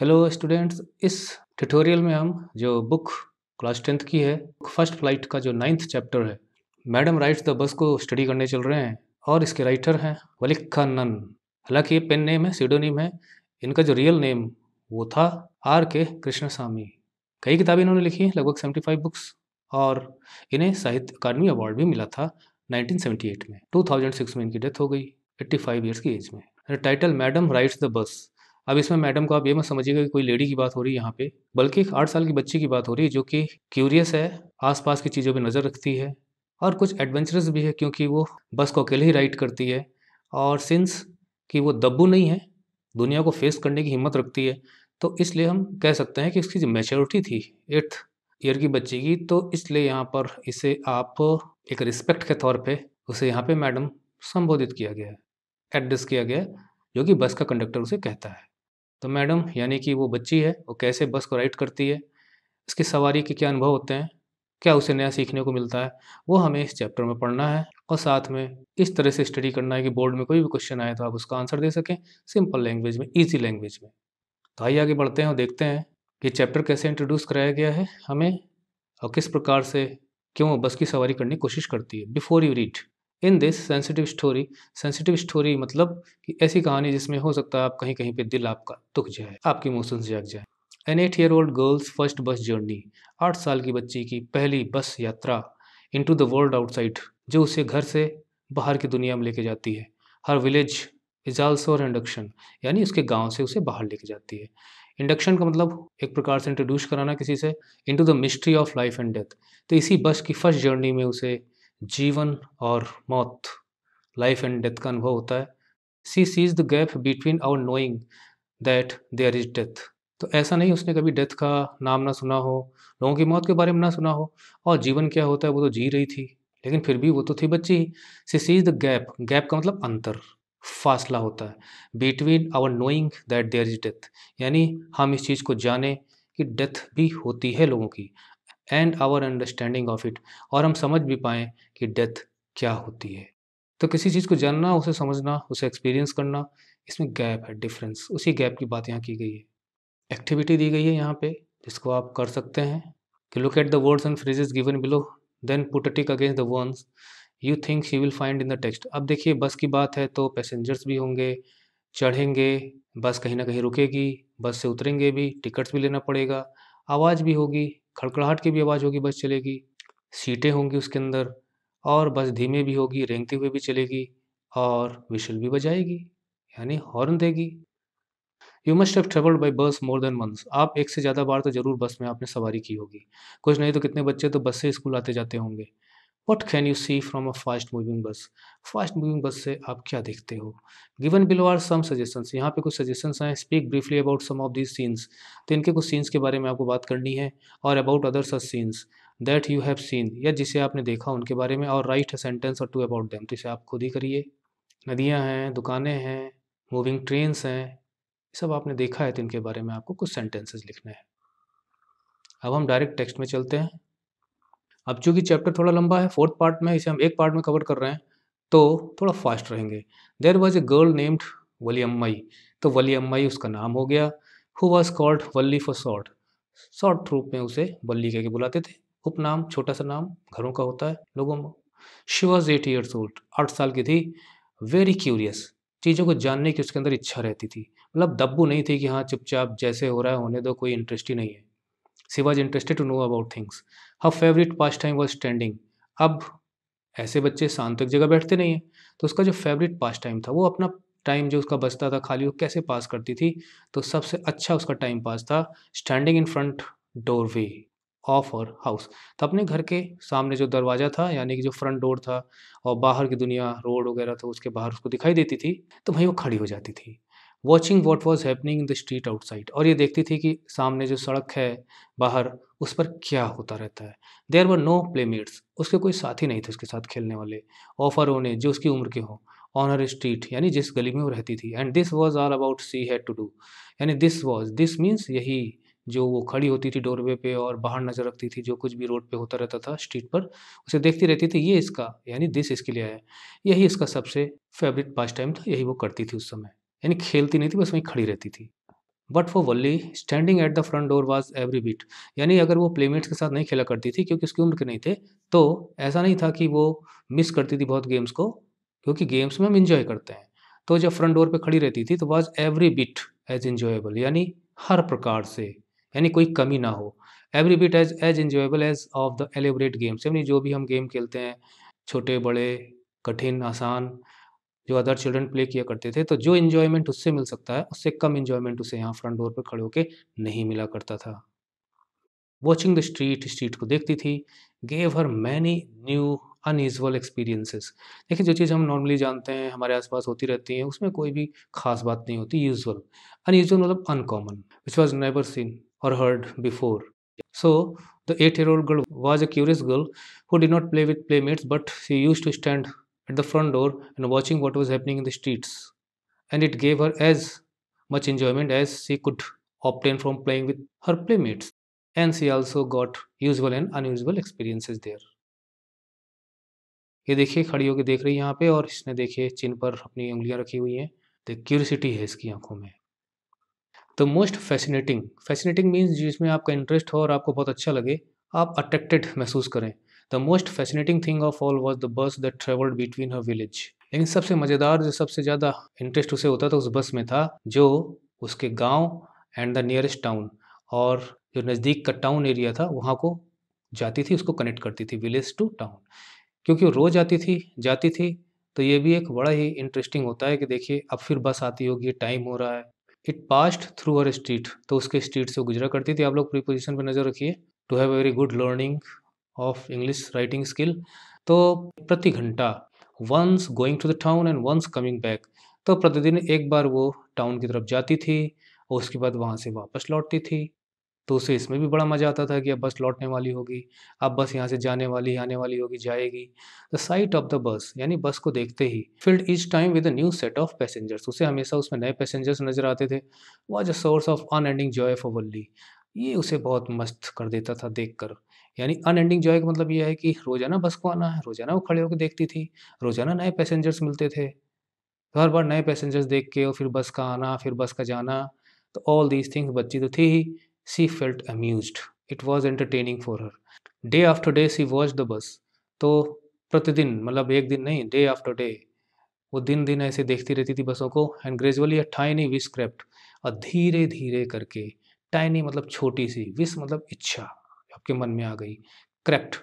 Hello students इस tutorial में हम जो बुक क्लास टेंथ की है फर्स्ट फ्लाइट का जो नाइन्थ चैप्टर है मैडम राइट्स द बस को स्टडी करने चल रहे हैं और इसके राइटर हैं वलिक नन हालांकि ये पेन नेम है सीडोनिम है इनका जो रियल नेम वो था आर के कृष्ण स्वामी कई किताबें इन्होंने लिखी हैं लगभग सेवेंटी फाइव बुक्स और इन्हें साहित्य अकादमी अवार्ड भी मिला था नाइनटीन सेवेंटी एट में टू थाउजेंड सिक्स में इनकी डेथ हो गई एट्टी फाइव ईयर्स की एज में title madam rides the bus अब इसमें मैडम को आप ये मत समझिएगा कि कोई लेडी की बात हो रही है यहाँ पे बल्कि एक आठ साल की बच्ची की बात हो रही है जो कि क्यूरियस है आसपास की चीज़ों पे नज़र रखती है और कुछ एडवेंचरस भी है क्योंकि वो बस को अकेले ही राइड करती है और सिंस कि वो दब्बू नहीं है दुनिया को फेस करने की हिम्मत रखती है तो इसलिए हम कह सकते हैं कि इसकी जो मेच्योरिटी थी एट्थ ईयर की बच्ची की तो इसलिए यहाँ पर इसे आप एक रिस्पेक्ट के तौर पे उसे यहाँ पे मैडम संबोधित किया गया है एड्रेस किया गया है जो कि बस का कंडक्टर उसे कहता है तो मैडम यानी कि वो बच्ची है वो कैसे बस को राइड करती है इसकी सवारी के क्या अनुभव होते हैं क्या उसे नया सीखने को मिलता है वो हमें इस चैप्टर में पढ़ना है और साथ में इस तरह से स्टडी करना है कि बोर्ड में कोई भी क्वेश्चन आए तो आप उसका आंसर दे सकें सिंपल लैंग्वेज में ईजी लैंग्वेज में तो आइए आगे बढ़ते हैं और देखते हैं कि चैप्टर कैसे इंट्रोड्यूस कराया गया है हमें और किस प्रकार से क्यों बस की सवारी करने की कोशिश करती है before you read in this sensitive story sensitive story मतलब कि ऐसी कहानी जिसमें हो सकता है आप कहीं कहीं पे दिल आपका दुख जाए आपकी इमोशंस जाग जाए an eight year old girl's first bus journey आठ साल की बच्ची की पहली बस यात्रा into the world outside जो उसे घर से बाहर की दुनिया में लेके जाती है हर विलेज इज आल्सो इंडक्शन यानी उसके गांव से उसे बाहर लेके जाती है इंडक्शन का मतलब एक प्रकार से इंट्रोड्यूस कराना किसी से into the mystery of life and death तो इसी बस की फर्स्ट जर्नी में उसे जीवन और मौत लाइफ एंड डेथ का अनुभव होता है she sees the gap between our knowing that there is death तो ऐसा नहीं उसने कभी डेथ का नाम ना सुना हो लोगों की मौत के बारे में ना सुना हो और जीवन क्या होता है वो तो जी रही थी लेकिन फिर भी वो तो थी बच्ची ही she sees the gap gap का मतलब अंतर फासला होता है between our knowing that there is death यानी हम इस चीज़ को जाने कि डेथ भी होती है लोगों की and our understanding of it और हम समझ भी पाएँ कि डेथ क्या होती है तो किसी चीज़ को जानना उसे समझना उसे एक्सपीरियंस करना इसमें गैप है डिफरेंस उसी गैप की बात यहाँ की गई है एक्टिविटी दी गई है यहाँ पे जिसको आप कर सकते हैं कि look at the words and phrases given below then put tick against the ones you think she will find in the text अब देखिए बस की बात है तो पैसेंजर्स भी होंगे चढ़ेंगे बस कहीं ना कहीं रुकेगी बस से उतरेंगे भी टिकट्स भी लेना पड़ेगा आवाज़ भी होगी खड़खड़ाहट की भी आवाज़ होगी बस चलेगी सीटें होंगी उसके अंदर और बस धीमे भी होगी रेंगते हुए भी चलेगी और विशल भी बजाएगी यानी हॉर्न देगी you must have travelled by bus more then month आप एक से ज़्यादा बार तो ज़रूर बस में आपने सवारी की होगी कुछ नहीं तो कितने बच्चे तो बस से स्कूल आते जाते होंगे what can you see from a fast moving bus fast moving bus से आप क्या देखते हो given below are some suggestions यहाँ पे कुछ सजेशंस हैं speak briefly about some of these scenes तो इनके कुछ सीन्स के बारे में आपको बात करनी है और about other such scenes that you have seen या जिसे आपने देखा उनके बारे में और राइट सेंटेंस और टू अबाउट देम तो इसे आप खुद ही करिए नदियाँ हैं दुकानें हैं मूविंग ट्रेन्स हैं सब आपने देखा है तो इनके बारे में आपको कुछ सेंटेंसेस लिखने हैं अब हम डायरेक्ट टेक्स्ट में चलते हैं अब चूंकि चैप्टर थोड़ा लंबा है फोर्थ पार्ट में इसे हम एक पार्ट में कवर कर रहे हैं तो थोड़ा फास्ट रहेंगे there was a girl named Valliammai तो वली अम्माई उसका नाम हो गया who was called Valli for short short रूप में उसे वल्ली कह के बुलाते थे उपनाम छोटा सा नाम घरों का होता है लोगों में she was eight years old आठ साल की थी वेरी क्यूरियस चीज़ों को जानने की उसके अंदर इच्छा रहती थी मतलब दब्बू नहीं थी कि हाँ चुपचाप जैसे हो रहा है होने दो कोई इंटरेस्ट ही नहीं है she was interested to know about things her favourite pastime was standing अब ऐसे बच्चे शांत एक जगह बैठते नहीं हैं तो उसका जो फेवरेट पास टाइम था वो अपना टाइम जो उसका बचता था खाली वो कैसे पास करती थी तो सबसे अच्छा उसका टाइम पास था standing in front doorway of our house तो अपने घर के सामने जो दरवाज़ा था यानी कि जो फ्रंट डोर था और बाहर की दुनिया रोड वगैरह था तो उसके बाहर उसको दिखाई देती थी तो भाई वो खड़ी हो जाती थी watching what was happening in the street outside और ये देखती थी कि सामने जो सड़क है बाहर उस पर क्या होता रहता है देर वर नो प्लेमेट्स उसके कोई साथी नहीं थे उसके साथ खेलने वाले ऑफर होने जो उसकी उम्र के हों ऑनर स्ट्रीट यानी जिस गली में वो रहती थी and this was all about she had to do यानी दिस वॉज दिस मीन्स यही जो वो खड़ी होती थी डोरवे पे और बाहर नज़र रखती थी जो कुछ भी रोड पे होता रहता था स्ट्रीट पर उसे देखती रहती थी ये इसका यानी दिस इसके लिए है यही इसका सबसे फेवरेट पास टाइम था यही वो करती थी उस समय यानी खेलती नहीं थी बस वहीं खड़ी रहती थी but for Valli standing at the front door was every bit यानी अगर वो प्लेमेट्स के साथ नहीं खेला करती थी क्योंकि उसकी उम्र के नहीं थे तो ऐसा नहीं था कि वो मिस करती थी बहुत गेम्स को क्योंकि गेम्स में हम इंजॉय करते हैं तो जब फ्रंट डोर पे खड़ी रहती थी तो was every bit as enjoyable यानी हर प्रकार से यानी कोई कमी ना हो every bit as as enjoyable as of the elaborate games यानी जो भी हम गेम खेलते हैं छोटे बड़े कठिन आसान जो अदर चिल्ड्रन प्ले किया करते थे तो जो इन्जॉयमेंट उससे मिल सकता है उससे कम इन्जॉयमेंट उसे यहाँ फ्रंट डोर पर खड़े होकर नहीं मिला करता था वॉचिंग द स्ट्रीट स्ट्रीट को देखती थी gave her many new unusual experiences देखिए जो चीज़ हम नॉर्मली जानते हैं हमारे आसपास होती रहती हैं उसमें कोई भी खास बात नहीं होती यूजल अनयूजल मतलब uncommon which was never seen or heard before. So the eight-year-old girl was a curious girl who did not play with playmates but she used to stand at the front door and watching what was happening in the streets. And it gave her as much enjoyment as she could obtain from playing with her playmates. And she also got usual and unusual experiences there. ये देखिए खड़ी होकर देख रही है यहाँ पे और इसने देखिए चिन पर अपनी उंगलियाँ रखी हुई हैं तो क्यूरिसिटी है इसकी आंखों में the most fascinating fascinating means जिसमें आपका इंटरेस्ट हो और आपको बहुत अच्छा लगे आप अट्रैक्टेड महसूस करें the most fascinating thing of all was the bus that travelled between her village लेकिन सबसे मज़ेदार जो सबसे ज़्यादा इंटरेस्ट उसे होता था उस बस में था जो उसके गांव एंड द नियरेस्ट टाउन और जो नज़दीक का टाउन एरिया था वहाँ को जाती थी उसको कनेक्ट करती थी विलेज टू टाउन क्योंकि वो रोज़ आती थी जाती थी तो ये भी एक बड़ा ही इंटरेस्टिंग होता है कि देखिए अब फिर बस आती होगी टाइम हो रहा है it passed through our street तो उसके स्ट्रीट से गुजरा करती थी आप लोग प्रीपोजिशन पर नज़र रखिए to have very good learning of English writing skill तो प्रति घंटा once going to the town and once coming back तो प्रतिदिन एक बार वो टाउन की तरफ जाती थी और उसके बाद वहाँ से वापस लौटती थी तो उसे इसमें भी बड़ा मज़ा आता था कि अब बस लौटने वाली होगी अब बस यहाँ से जाने वाली आने वाली होगी जाएगी द साइट ऑफ द बस यानी बस को देखते ही filled each time with a new set of passengers उसे हमेशा उसमें नए पैसेंजर्स नजर आते थे was a source of unending joy for Valli ये उसे बहुत मस्त कर देता था देख कर यानी अन एंडिंग जॉय का मतलब ये है कि रोज़ाना बस को आना है रोज़ाना वो खड़े होकर देखती थी रोज़ाना नए पैसेंजर्स मिलते थे तो हर बार नए पैसेंजर्स देख के और फिर बस का आना फिर बस का जाना तो ऑल दीज थिंग्स बच्ची तो थी ही She felt amused. It was entertaining for her. Day after day she watched the bus. तो प्रतिदिन मतलब एक दिन नहीं डे आफ्टर डे वो दिन दिन ऐसे देखती रहती थी बसों को and gradually a tiny wish crept और धीरे धीरे करके टाइनी मतलब छोटी सी विश मतलब इच्छा आपके मन में आ गई क्रेप्ट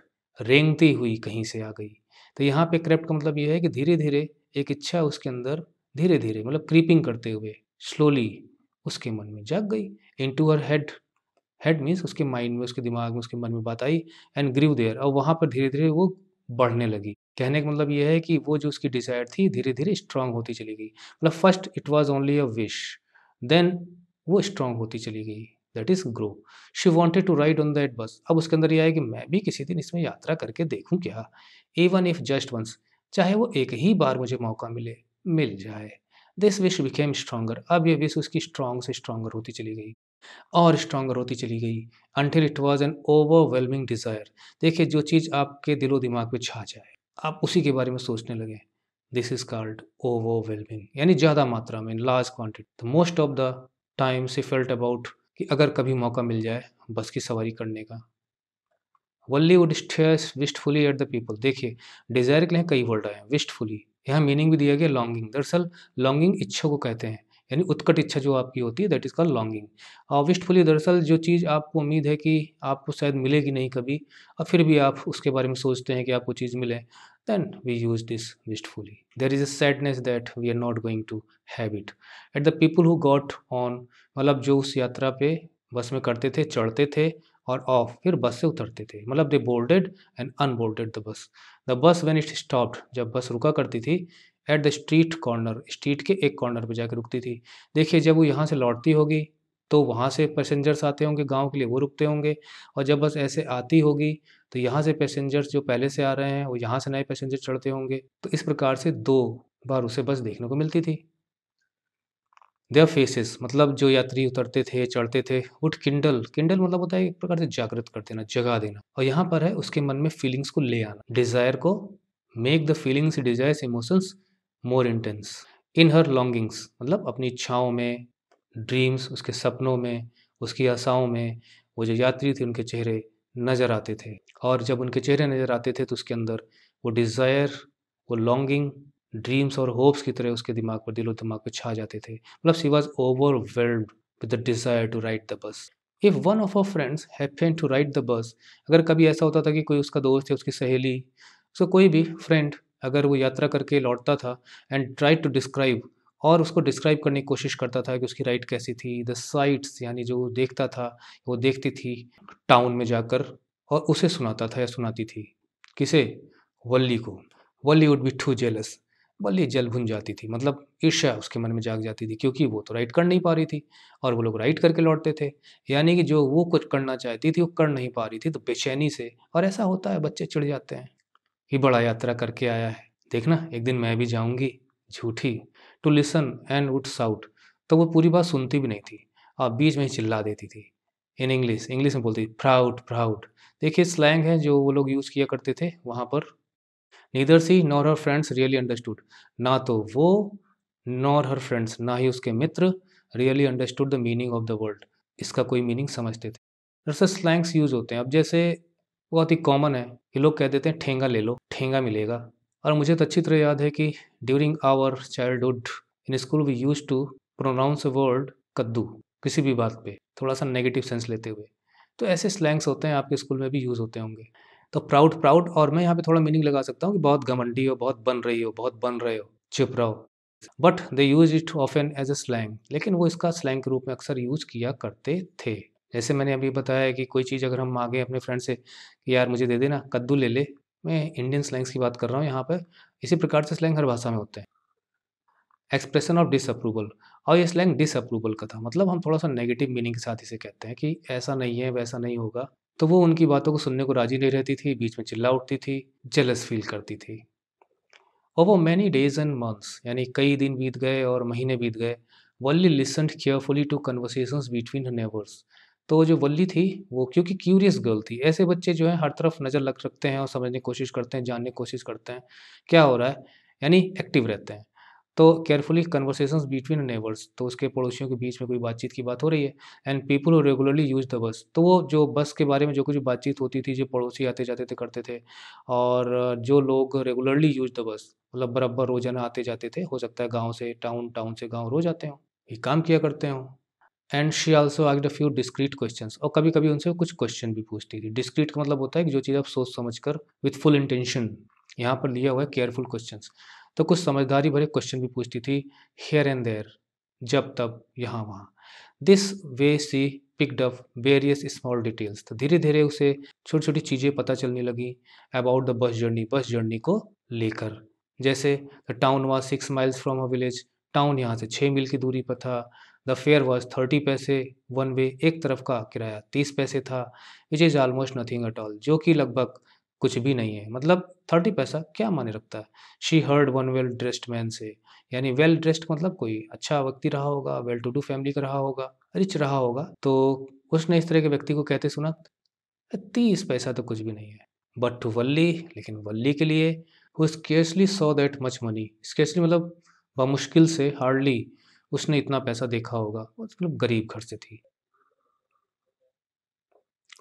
रेंगती हुई कहीं से आ गई तो यहाँ पे क्रेप्ट का मतलब ये है कि धीरे धीरे एक इच्छा उसके अंदर धीरे धीरे मतलब क्रीपिंग करते हुए स्लोली उसके मन में जाग गई into her head head means उसके माइंड में उसके दिमाग में उसके मन में बात आई एंड ग्रीव देयर और वहाँ पर धीरे धीरे वो बढ़ने लगी कहने का मतलब यह है कि वो जो उसकी डिज़ायर थी धीरे धीरे स्ट्रांग होती चली गई मतलब first it was only a wish then वो स्ट्रांग होती चली गई that is grow she wanted to ride on that bus अब उसके अंदर यह है कि मैं भी किसी दिन इसमें यात्रा करके देखूँ क्या इवन इफ़ जस्ट वंस चाहे वो एक ही बार मुझे मौका मिले मिल जाए दिस विश बिकेम स्ट्रोंगर अब ये विश उसकी स्ट्रांग से स्ट्रांगर होती चली गई और स्ट्रॉन्गर होती चली गई until it was an overwhelming desire देखिए जो चीज़ आपके दिलो दिमाग में छा जाए आप उसी के बारे में सोचने लगे दिस इज़ कॉल्ड ओवरवेलमिंग यानी ज़्यादा मात्रा में लार्ज क्वान्टिटी तो मोस्ट ऑफ द टाइम से फेल्ट अबाउट कि अगर कभी मौका मिल जाए बस की सवारी करने का Valli would wistfully at the people देखिए डिज़ायर के लिए कई वर्ड आए हैं विस्टफुली यहाँ मीनिंग भी दिया गया लॉन्गिंग दरअसल लॉन्गिंग इच्छा को कहते हैं यानी उत्कट इच्छा जो आपकी होती है दैट इज़ कॉल लॉन्गिंग और विस्टफुली दरअसल जो चीज़ आपको उम्मीद है कि आपको शायद मिलेगी नहीं कभी और फिर भी आप उसके बारे में सोचते हैं कि आपको चीज़ मिले then we use this wistfully there is a sadness that we are not going to have it at the people who got on मतलब जो उस यात्रा पे बस में करते थे चढ़ते थे और ऑफ फिर बस से उतरते थे मतलब they boarded and unboarded the bus the bus when it stopped जब बस रुका करती थी at the street corner street के एक कॉर्नर पर जाकर रुकती थी देखिए जब वो यहाँ से लौटती होगी तो वहाँ से पैसेंजर्स आते होंगे गांव के लिए वो रुकते होंगे और जब बस ऐसे आती होगी तो यहाँ से पैसेंजर्स जो पहले से आ रहे हैं वो यहाँ से नए पैसेंजर चढ़ते होंगे तो इस प्रकार से दो बार उसे बस देखने को मिलती थी देयर फेसेस मतलब जो यात्री उतरते थे चढ़ते थे उठ किंडल किंडल मतलब होता है एक प्रकार से जागृत कर देना जगा देना और यहाँ पर है उसके मन में फीलिंग्स को ले आना डिज़ायर को make the feelings desires emotions more intense in her longings मतलब अपनी इच्छाओं में ड्रीम्स उसके सपनों में उसकी आशाओं में वो जो यात्री थे उनके चेहरे नज़र आते थे और जब उनके चेहरे नज़र आते थे तो उसके अंदर वो डिज़ायर वो लॉन्गिंग ड्रीम्स और होप्स की तरह उसके दिमाग पर दिलो दिमाग पर छा जाते थे मतलब she was overwhelmed with the desire to ride the bus if one of her friends happen to ride the bus अगर कभी ऐसा होता था कि कोई उसका दोस्त या उसकी सहेली उसका कोई भी फ्रेंड अगर वो यात्रा करके लौटता था एंड ट्राई टू डिस्क्राइब और उसको डिस्क्राइब करने की कोशिश करता था कि उसकी राइड कैसी थी द साइट्स यानी जो देखता था वो देखती थी टाउन में जाकर और उसे सुनाता था या सुनाती थी किसे वल्ली को Valli would be too jealous Valli जल भुन जाती थी मतलब ईर्ष्या उसके मन में जाग जाती थी क्योंकि वो तो राइड कर नहीं पा रही थी और वो लोग राइड करके लौटते थे यानी कि जो वो कुछ करना चाहती थी वो कर नहीं पा रही थी तो बेचैनी से और ऐसा होता है बच्चे चिड़ जाते हैं ही बड़ा यात्रा करके आया है देखना एक दिन मैं भी जाऊंगी झूठी to listen and would sought तो वो पूरी बात सुनती भी नहीं थी और बीच में ही चिल्ला देती थी इन इंग्लिश इंग्लिश में बोलती प्राउड प्राउड देखिए स्लैंग है जो वो लोग यूज़ किया करते थे वहाँ पर neither she nor her friends really understood ना तो वो नॉर हर फ्रेंड्स ना ही उसके मित्र really understood the meaning of the world इसका कोई मीनिंग समझते थे दरअसल स्लैंग्स यूज़ होते हैं अब जैसे बहुत ही कॉमन है कि लोग कह देते हैं ठेंगा ले लो ठेंगा मिलेगा और मुझे तो अच्छी तरह याद है कि during our childhood in school we use to pronounce word कद्दू किसी भी बात पे थोड़ा सा नेगेटिव सेंस लेते हुए तो ऐसे स्लैंग्स होते हैं आपके स्कूल में भी यूज़ होते होंगे तो प्राउड प्राउड और मैं यहाँ पे थोड़ा मीनिंग लगा सकता हूँ कि बहुत घमंडी हो बहुत बन रही हो बहुत बन रहे हो चुप रहो but they use it of an age a slang लेकिन वो इसका स्लैंग के रूप में अक्सर यूज किया करते थे जैसे मैंने अभी बताया कि कोई चीज़ अगर हम मांगें अपने फ्रेंड से कि यार मुझे दे देना कद्दू ले ले मैं इंडियन स्लैंग्स की बात कर रहा हूँ यहाँ पर इसी प्रकार से स्लैंग हर भाषा में होते हैं एक्सप्रेशन ऑफ डिसअप्रूवल और ये स्लैंग डिसअप्रूवल का था मतलब हम थोड़ा सा नेगेटिव मीनिंग के साथ इसे कहते हैं कि ऐसा नहीं है वैसा नहीं होगा तो वो उनकी बातों को सुनने को राजी नहीं रहती थी बीच में चिल्ला उठती थी जेलस फील करती थी और वो मैनी डेज एंड मंथ्स यानी कई दिन बीत गए और महीने बीत गए Valli listen carefully to conversation between neighbours तो जो वल्ली थी वो क्योंकि क्यूरियस गर्ल थी ऐसे बच्चे जो है हर तरफ नज़र लग सकते हैं और समझने की कोशिश करते हैं जानने की कोशिश करते हैं क्या हो रहा है यानी एक्टिव रहते हैं तो केयरफुली कन्वर्सेशन बिटवीन नेबर्स तो उसके पड़ोसियों के बीच में कोई बातचीत की बात हो रही है and people regularly use the bus तो वो जो बस के बारे में जो कुछ बातचीत होती थी जो पड़ोसी आते जाते थे करते थे और जो लोग रेगुलरली यूज द बस मतलब बराबर रोजाना आते जाते थे हो सकता है गाँव से टाउन टाउन से गाँव रोज आते हो ये काम किया करते हों and she also asked few discreet question और कभी कभी उनसे कुछ क्वेश्चन भी पूछती थी डिस्क्रीट का मतलब होता है कि जो चीज़ आप सोच समझ कर विथ फुल इंटेंशन यहाँ पर लिया हुआ है केयरफुल क्वेश्चन तो कुछ समझदारी भरे क्वेश्चन भी पूछती थी हेयर एंड देयर जब तब यहाँ वहाँ this way she picked up various small details तो धीरे धीरे उसे छोटी छोटी चीज़ें पता चलने लगी about the bus journey bus journey को लेकर जैसे the town was six miles from a village town यहाँ से छः मील की दूरी पर था the fare was thirty paise one way एक तरफ का किराया तीस पैसे था which is almost nothing at all जो कि लगभग कुछ भी नहीं है मतलब थर्टी पैसा क्या माने रखता है she heard one well dressed man से यानी वेल ड्रेस्ड मतलब कोई अच्छा व्यक्ति रहा होगा वेल टू डू फैमिली का रहा होगा रिच रहा होगा तो उसने इस तरह के व्यक्ति को कहते सुना तीस पैसा तो कुछ भी नहीं है बट टू वल्ली लेकिन वल्ली के लिए who scarcely so that much money scarcely मतलब बमुश्किल से हार्डली उसने इतना पैसा देखा होगा तो मतलब गरीब घर से थी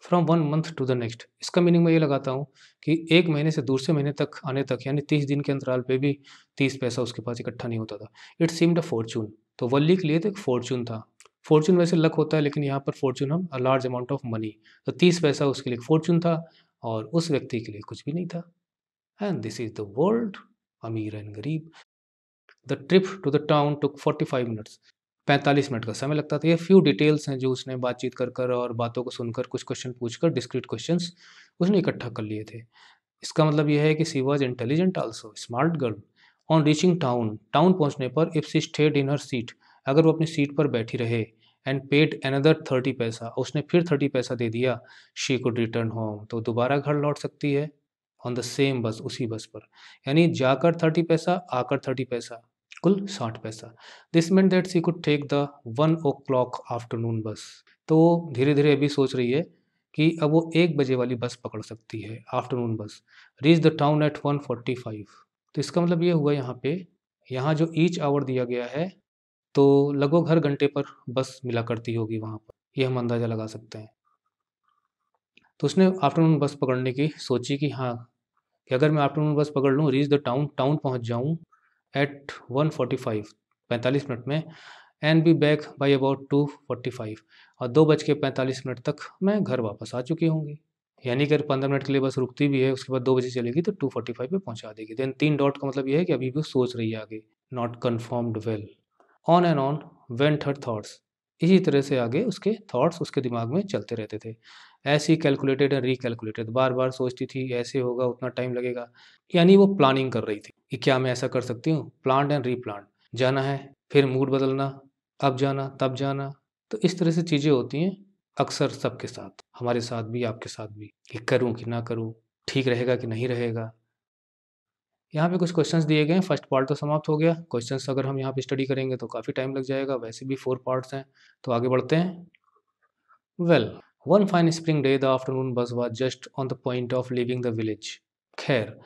from one month to the next इसका मीनिंग मैं ये लगाता हूँ कि एक महीने से दूसरे महीने तक आने तक यानी तीस दिन के अंतराल पे भी तीस पैसा उसके पास इकट्ठा नहीं होता था इट सीम्ड अ फॉर्चून तो वल्ली के लिए तो एक फॉर्चून था फॉर्चून वैसे लक होता है लेकिन यहाँ पर फॉर्चून हम a large amount of money तो तीस पैसा उसके लिए फॉर्चून था और उस व्यक्ति के लिए कुछ भी नहीं था and this is the world अमीर एंड गरीब the trip to the town took five minutes पैंतालीस मिनट का समय लगता था ये फ्यू डिटेल्स हैं जो उसने बातचीत कर कर और बातों को सुनकर कुछ क्वेश्चन पूछकर डिस्क्रीट क्वेश्चन उसने इकट्ठा कर लिए थे इसका मतलब यह है कि she was intelligent also smart girl on reaching town town पहुंचने पर if she stayed in her seat अगर वो अपनी सीट पर बैठी रहे एंड पेड अनदर थर्टी पैसा उसने फिर थर्टी पैसा दे दिया शी कुड रिटर्न होम तो दोबारा घर लौट सकती है ऑन द सेम बस उसी बस पर यानी जाकर थर्टी पैसा आकर थर्टी पैसा कुल साठ पैसा this minute that she could take the one o'clock afternoon bus तो वो धीरे धीरे अभी सोच रही है कि अब वो एक बजे वाली बस पकड़ सकती है afternoon bus reach the town at one forty five तो इसका मतलब ये हुआ यहाँ पे यहाँ जो ईच आवर दिया गया है तो लगभग हर घंटे पर बस मिला करती होगी वहाँ पर ये हम अंदाज़ा लगा सकते हैं तो उसने आफ्टरनून बस पकड़ने की सोची कि हाँ कि अगर मैं आफ्टरनून बस पकड़ लूँ रीच द टाउन टाउन पहुँच जाऊँ एट वन फोर्टी फाइव पैंतालीस मिनट में and be back by about two forty five और दो बज के पैंतालीस मिनट तक मैं घर वापस आ चुकी होंगी यानी अगर पंद्रह मिनट के लिए बस रुकती भी है उसके बाद दो बजे चलेगी तो टू फोर्टी फाइव पर पहुँचा देगी देन तीन डॉट का मतलब यह है कि अभी भी सोच रही है आगे not confirmed well on and on went her thoughts इसी तरह से आगे उसके थॉट्स उसके दिमाग में चलते रहते थे ऐसे ही कैलकुलेटेड एंड रिकैलकुलेटेड बार बार सोचती थी ऐसे होगा उतना टाइम लगेगा यानी वो प्लानिंग कर रही थी कि क्या मैं ऐसा कर सकती हूँ प्लांट एंड रीप्लांट जाना है फिर मूड बदलना अब जाना तब जाना तो इस तरह से चीज़ें होती हैं अक्सर सबके साथ हमारे साथ भी आपके साथ भी कि करूँ कि ना करूँ ठीक रहेगा कि नहीं रहेगा यहाँ पे कुछ क्वेश्चंस दिए गए हैं फर्स्ट पार्ट तो समाप्त हो गया क्वेश्चंस अगर हम यहाँ पे स्टडी करेंगे तो काफ़ी टाइम लग जाएगा वैसे भी फोर पार्ट्स हैं तो आगे बढ़ते हैं well one fine spring day the afternoon bus was just on the point of leaving the village खैर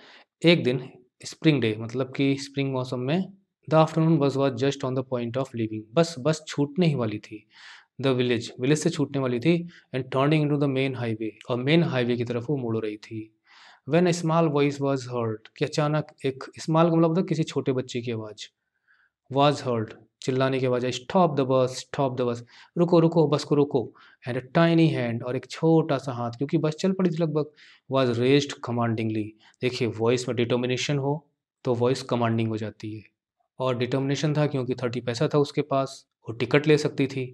एक दिन स्प्रिंग डे मतलब कि स्प्रिंग मौसम में the afternoon bus was just on the point of leaving bus bus छूटने ही वाली थी द विलेज विलेज से छूटने वाली थी and turning into the main highway और मेन हाईवे की तरफ वो मुड़ रही थी when small voice was heard कि अचानक एक स्मॉल का मतलब किसी छोटे बच्चे की आवाज़ वॉज हर्ड चिल्लाने के बजाय stop the bus stop the bus रुको रुको बस को रुको एंड अ टाइनी हैंड और एक छोटा सा हाथ क्योंकि बस चल पड़ी थी लगभग वॉज रेस्ड कमांडिंगली देखिए वॉइस में डिटर्मिनेशन हो तो वॉइस कमांडिंग हो जाती है और डिटर्मिनेशन था क्योंकि थर्टी पैसा था उसके पास वो टिकट ले सकती थी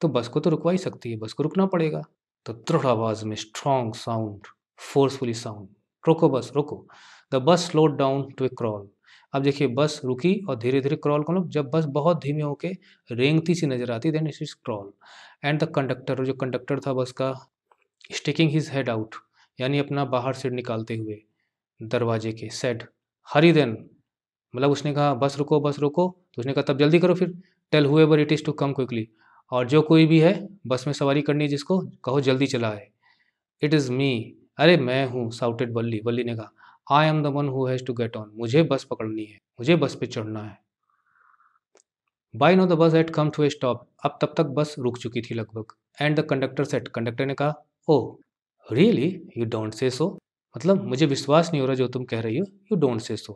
तो बस को तो रुकवा ही सकती है बस को रुकना पड़ेगा तो दृढ़ आवाज़ में स्ट्रॉन्ग साउंड फोर्सफुली साउंड रोको बस रोको the bus slowed down to a crawl अब देखिए बस रुकी और धीरे धीरे क्रॉल कर लो जब बस बहुत धीमे होके रेंगती सी नजर आती then it is crawl and the conductor जो कंडक्टर था बस का स्टिकिंग हिज हेड आउट यानी अपना बाहर से निकालते हुए दरवाजे के सेड हरी देन मतलब उसने कहा बस रुको बस रुको तो उसने कहा तब जल्दी करो फिर टेल हुए बर it is to come quickly और जो कोई भी है बस में सवारी करनी है जिसको कहो जल्दी चला है इट इज़ मी अरे मैं हूँ साउटेड बल्ली बल्ली ने कहा I am the one who has to get on मुझे बस पकड़नी है मुझे बस पे चढ़ना है by now the bus had come to a stop अब तब तक बस रुक चुकी थी लगभग and the conductor said conductor ने कहा oh really you don't say सो मतलब मुझे विश्वास नहीं हो रहा जो तुम कह रही हो यू डोंट से सो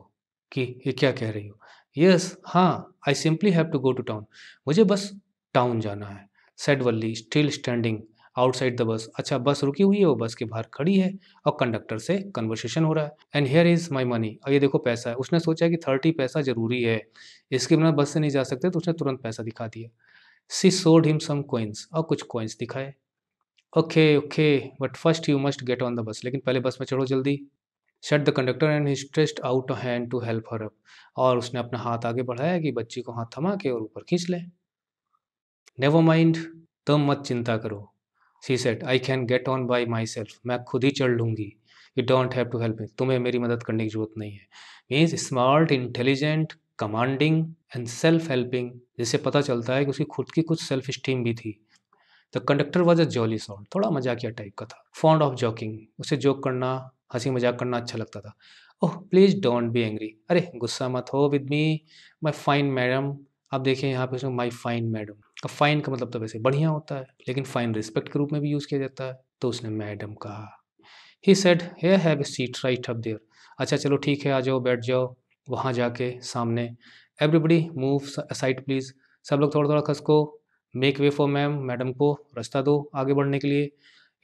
कि ये क्या कह रही हो यस हाँ I simply have to go to town मुझे बस टाउन जाना है said Valli still standing outside the bus अच्छा बस रुकी हुई है वो बस के बाहर खड़ी है और कंडक्टर से कन्वर्सेशन हो रहा है and here is my money और ये देखो पैसा है उसने सोचा कि थर्टी पैसा ज़रूरी है इसके बिना बस से नहीं जा सकते तो उसने तुरंत पैसा दिखा दिया सी सोड हिम सम कोइंस और कुछ कोइंस दिखाए okay okay but first you must get on the bus लेकिन पहले बस में चढ़ो जल्दी said the conductor and he stretched out a hand to help her up और उसने अपना हाथ आगे बढ़ाया कि बच्ची को हाथ थमा के और ऊपर खींच लें नेवर माइंड तुम मत चिंता करो she said I can get on by myself मैं खुद ही चढ़ लूँगी you don't have to help me तुम्हें मेरी मदद करने की जरूरत नहीं है means smart intelligent commanding and self helping जिससे पता चलता है कि उसकी खुद की कुछ सेल्फ स्टीम भी थी the conductor was a jolly sort थोड़ा मजाकिया टाइप का था फॉन्ड ऑफ जॉकिंग उसे जोक करना हंसी मजाक करना अच्छा लगता था oh please don't be angry अरे गुस्सा मत हो with me my fine madam आप देखें यहाँ पे माई फाइन मैडम अब फाइन का मतलब तो वैसे बढ़िया होता है लेकिन फाइन रिस्पेक्ट के रूप में भी यूज़ किया जाता है तो उसने मैडम कहा he said hey have a seat right up there अच्छा चलो ठीक है आ जाओ बैठ जाओ वहाँ जाके सामने एवरीबडी मूव साइड प्लीज़ सब लोग थोड़ा थोड़ा खसको make way for ma'am madam को रास्ता दो आगे बढ़ने के लिए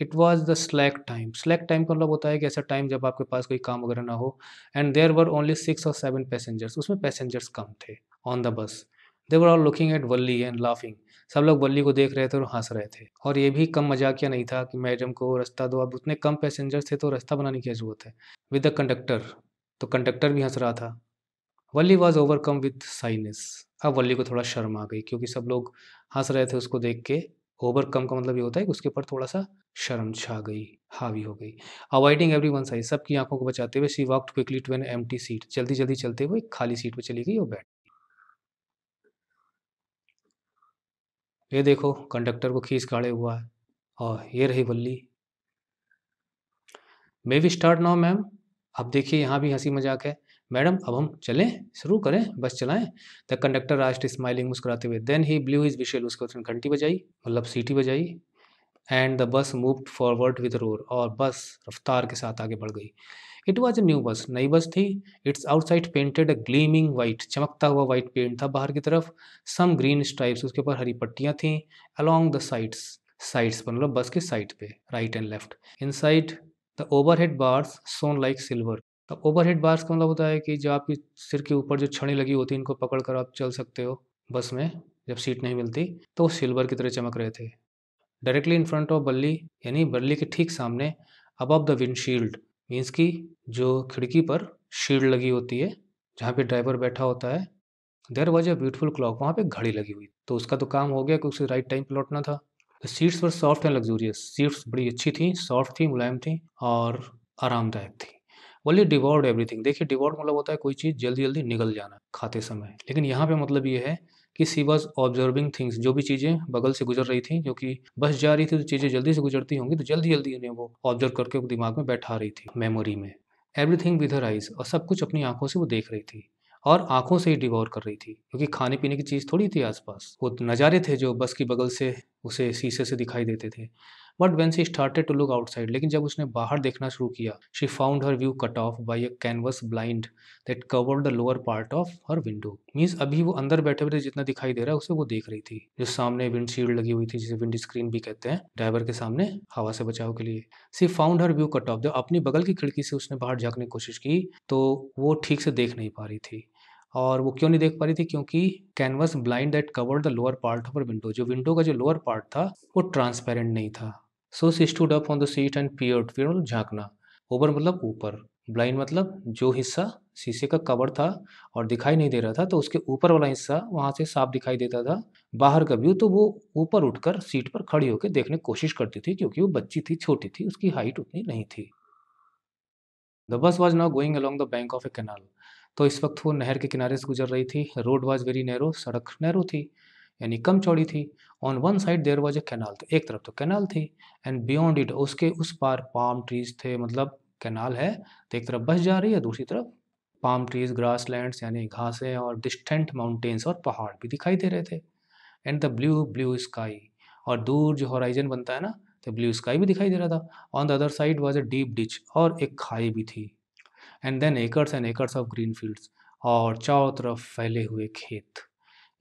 it was the slack time slack time का मतलब होता है कि ऐसा टाइम जब आपके पास कोई काम वगैरह ना हो and there were only six और सेवन पैसेंजर्स उसमें पैसेंजर्स कम थे on the bus they were are looking at Valli and laughing सब लोग बल्ली को देख रहे थे और हंस रहे थे और ये भी कम मजाकिया नहीं था कि मैडम को रास्ता दो अब उतने कम पैसेंजर्स थे तो रास्ता बनाने की जरूरत है विद द कंडक्टर तो कंडक्टर भी हंस रहा था Valli was overcome with shyness अब वल्ली को थोड़ा शर्म आ गई क्योंकि सब लोग हंस रहे थे उसको देख के ओवरकम का मतलब ये होता है कि उसके ऊपर थोड़ा सा शर्म छा गई हावी हो गई अवॉइडिंग एवरी वन साइज सबकी आंखों को बचाते हुए she walk quickly to an एम सीट जल्दी जल्दी चलते हुए खाली सीट पर चली गई और बैठ ये देखो कंडक्टर को खींच काड़े हुआ है और ये रही Valli may we start now ma'am अब देखिए यहाँ भी हंसी मजाक है मैडम अब हम चलें शुरू करें बस चलाएं द कंडक्टर रास्ट स्माइलिंग मुस्कुराते हुए then he blew his whistle उसके उसने घंटी बजाई मतलब सीटी बजाई and the bus moved forward with roar और बस रफ्तार के साथ आगे बढ़ गई it was a new bus नई बस थी its outside painted a gleaming white चमकता हुआ वाइट पेंट था बाहर की तरफ सम ग्रीन स्ट्राइप्स उसके ऊपर हरी पट्टियाँ थी अलॉन्ग द साइड्स साइड्स पर मतलब बस के साइड पे right and left inside the overhead bars shone like silver अब ओवर हेड बार्स का मतलब होता है कि जो आपकी सिर के ऊपर जो छड़ी लगी होती है इनको पकड़ कर आप चल सकते हो बस में जब सीट नहीं मिलती तो वो सिल्वर की तरह चमक रहे थे डायरेक्टली इन फ्रंट ऑफ बल्ली यानी बल्ली के ठीक सामने अबव द विंडशील्ड मीन्स की जो खिड़की पर शील्ड लगी होती है जहाँ पे ड्राइवर बैठा होता है there was a beautiful clock वहाँ पे घड़ी लगी हुई तो उसका तो काम हो गया कि उसे राइट टाइम पर लौटना था सीट्स पर सॉफ्ट एंड लग्जूरियस सीट्स बड़ी अच्छी थी सॉफ्ट थी मुलायम थी और आरामदायक थी बोलिए डिवॉर्ड एवरीथिंग देखिए डिवॉर्ड मतलब होता है कोई चीज़ जल्दी जल्दी निकल जाना खाते समय लेकिन यहाँ पे मतलब ये है कि सी वॉज ऑब्जर्विंग थिंग्स जो भी चीज़ें बगल से गुजर रही थी क्योंकि बस जा रही थी तो चीज़ें जल्दी से गुजरती होंगी तो जल्दी जल्दी उन्हें वो ऑब्जर्व करके दिमाग में बैठा रही थी मेमोरी में एवरीथिंग विद हर आइज और सब कुछ अपनी आंखों से वो देख रही थी और आंखों से ही डिवोर कर रही थी क्योंकि खाने पीने की चीज़ थोड़ी थी आसपास वो नज़ारे थे जो बस की बगल से उसे शीशे से दिखाई देते थे but when she started to look outside लेकिन जब उसने बाहर देखना शुरू किया she found her view cut off by a canvas blind that covered the lower part of her window means अभी वो अंदर बैठे हुए जितना दिखाई दे रहा है उसे वो देख रही थी जो सामने विंडशील्ड लगी हुई थी जिसे विंड स्क्रीन भी कहते हैं ड्राइवर के सामने हवा से बचाव के लिए she found her view cut off जब अपनी बगल की खिड़की से उसने बाहर झाँकने की कोशिश की तो वो ठीक से देख नहीं पा रही थी और वो क्यों नहीं देख पा रही थी क्योंकि canvas blind that covered the lower part of window जो विंडो का जो लोअर पार्ट था वो ट्रांसपेरेंट नहीं था so she stood up on the seat and peered peer झांकना ओवर मतलब ऊपर ब्लाइंड मतलब जो हिस्सा शीशे का कवर था और दिखाई नहीं दे रहा था तो उसके ऊपर वाला हिस्सा वहाँ से साफ दिखाई देता था बाहर का व्यू तो वो ऊपर उठकर सीट पर खड़ी होकर देखने की कोशिश करती थी क्योंकि वो बच्ची थी छोटी थी उसकी हाइट उतनी नहीं थी the bus was now going along the bank of a canal तो इस वक्त वो नहर के किनारे से गुजर रही थी रोड वॉज वेरी नैरो सड़क नैरो थी यानी कम चौड़ी थी on one side there was a canal तो एक तरफ तो कैनाल थी एंड बियॉन्ड इट उसके उस पार पाम ट्रीज थे मतलब कैनाल है तो एक तरफ बस जा रही है दूसरी तरफ पाम ट्रीज ग्रास लैंड यानी घासें और डिस्टेंट माउंटेन्स और पहाड़ भी दिखाई दे रहे थे and the blue blue sky और दूर जो हॉराइजन बनता है ना तो ब्लू स्काई भी दिखाई दे रहा था on the other side was a deep ditch और एक खाई भी थी and then acres and acres of green fields और चारों तरफ फैले हुए खेत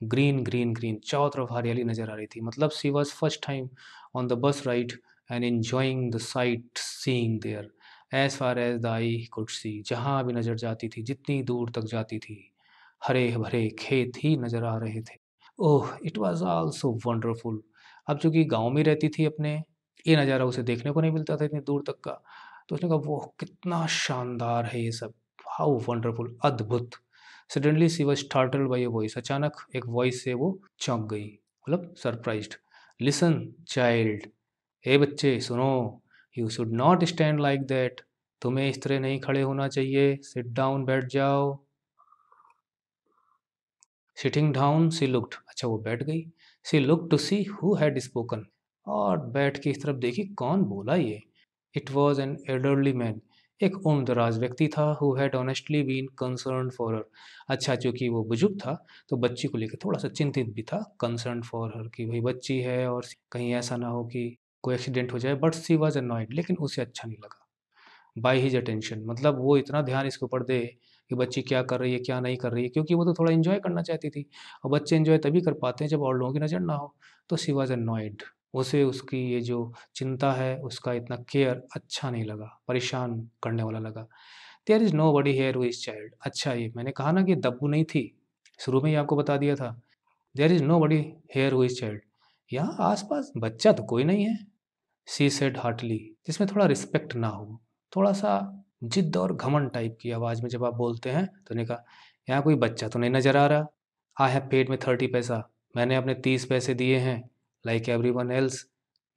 ग्रीन ग्रीन ग्रीन चारों तरफ हरियाली नज़र आ रही थी मतलब she was first time on the bus ride and enjoying the sight seeing there as far as the eye could see जहाँ भी नज़र जाती थी जितनी दूर तक जाती थी हरे भरे खेत ही नज़र आ रहे थे oh it was also wonderful अब चूंकि गाँव में रहती थी अपने ये नज़ारा उसे देखने को नहीं मिलता था इतनी दूर तक का तो उसने कहा वो कितना शानदार है ये सब हाउ वंडरफुल अद्भुत suddenly she was startled by a voice अचानक एक वॉइस से वो चौंक गई मतलब सरप्राइज लिसन चाइल्ड ए बच्चे सुनो you should not stand like that तुम्हें इस तरह नहीं खड़े होना चाहिए सिट डाउन बैठ जाओ सिटिंग डाउन सी लुक्ड अच्छा वो बैठ गई she look to see who had spoken और बैठ के इस तरफ देखी कौन बोला ये it was an elderly man एक दराज व्यक्ति था who had honestly been concern for her अच्छा चूँकि वो बुजुर्ग था तो बच्ची को लेकर थोड़ा सा चिंतित भी था कंसर्न फॉर हर कि भाई बच्ची है और कहीं ऐसा ना हो कि कोई एक्सीडेंट हो जाए बट सी वॉज अनॉयड लेकिन उसे अच्छा नहीं लगा बाई हिज अटेंशन मतलब वो इतना ध्यान इसके ऊपर दे कि बच्ची क्या कर रही है क्या नहीं कर रही है क्योंकि वो तो थोड़ा इन्जॉय करना चाहती थी और बच्चे इन्जॉय तभी कर पाते हैं जब और लोगों की नज़र ना हो तो सी वॉज अनॉयड उसे उसकी ये जो चिंता है उसका इतना केयर अच्छा नहीं लगा परेशान करने वाला लगा there is nobody here who is child अच्छा ये मैंने कहा ना कि दब्बू नहीं थी शुरू में ही आपको बता दिया था there is nobody here who is child यहाँ आसपास बच्चा तो कोई नहीं है सी सेट हार्टली जिसमें थोड़ा रिस्पेक्ट ना हो थोड़ा सा जिद और घमन टाइप की आवाज़ में जब आप बोलते हैं तो ने कहा यहाँ कोई बच्चा तो नहीं नज़र आ रहा I have paid my thirty paisa मैंने अपने तीस पैसे दिए हैं लाइक एवरी वन एल्स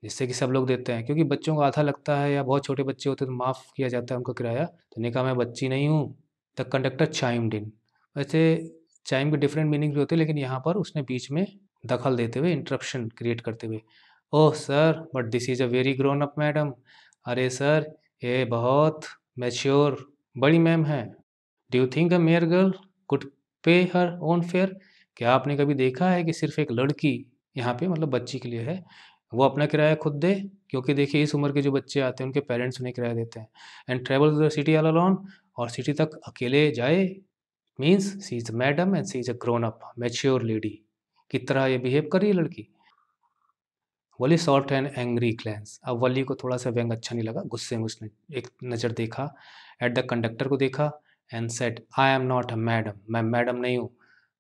जिससे कि सब लोग देते हैं क्योंकि बच्चों का आधा लगता है या बहुत छोटे बच्चे होते हैं तो माफ़ किया जाता है उनका किराया तो ने कहा मैं बच्ची नहीं हूँ द कंडक्टर चाइम्ड इन वैसे चाइम के डिफरेंट मीनिंग भी होते हैं लेकिन यहाँ पर उसने बीच में दखल देते हुए इंटरप्शन क्रिएट करते हुए oh sir but this is a very grown up madam अरे सर ये बहुत मैच्योर बड़ी मैम है do you think a mere girl could pay her own fair क्या आपने कभी देखा है कि सिर्फ एक लड़की यहाँ पे मतलब बच्ची के लिए है वो अपना किराया खुद दे क्योंकि देखिए इस उम्र के जो बच्चे आते हैं उनके पेरेंट्स उन्हें किराया देते हैं and travel to the city all alone और सिटी तक अकेले जाए means she is madam and she is a grown up mature lady किस तरह ये बिहेव कर रही है लड़की Valli soft and angry glance अब वली को थोड़ा सा व्यंग अच्छा नहीं लगा गुस्से में उसने एक नज़र देखा एट द कंडक्टर को देखा and said I am not a madam मैं मैडम नहीं हूँ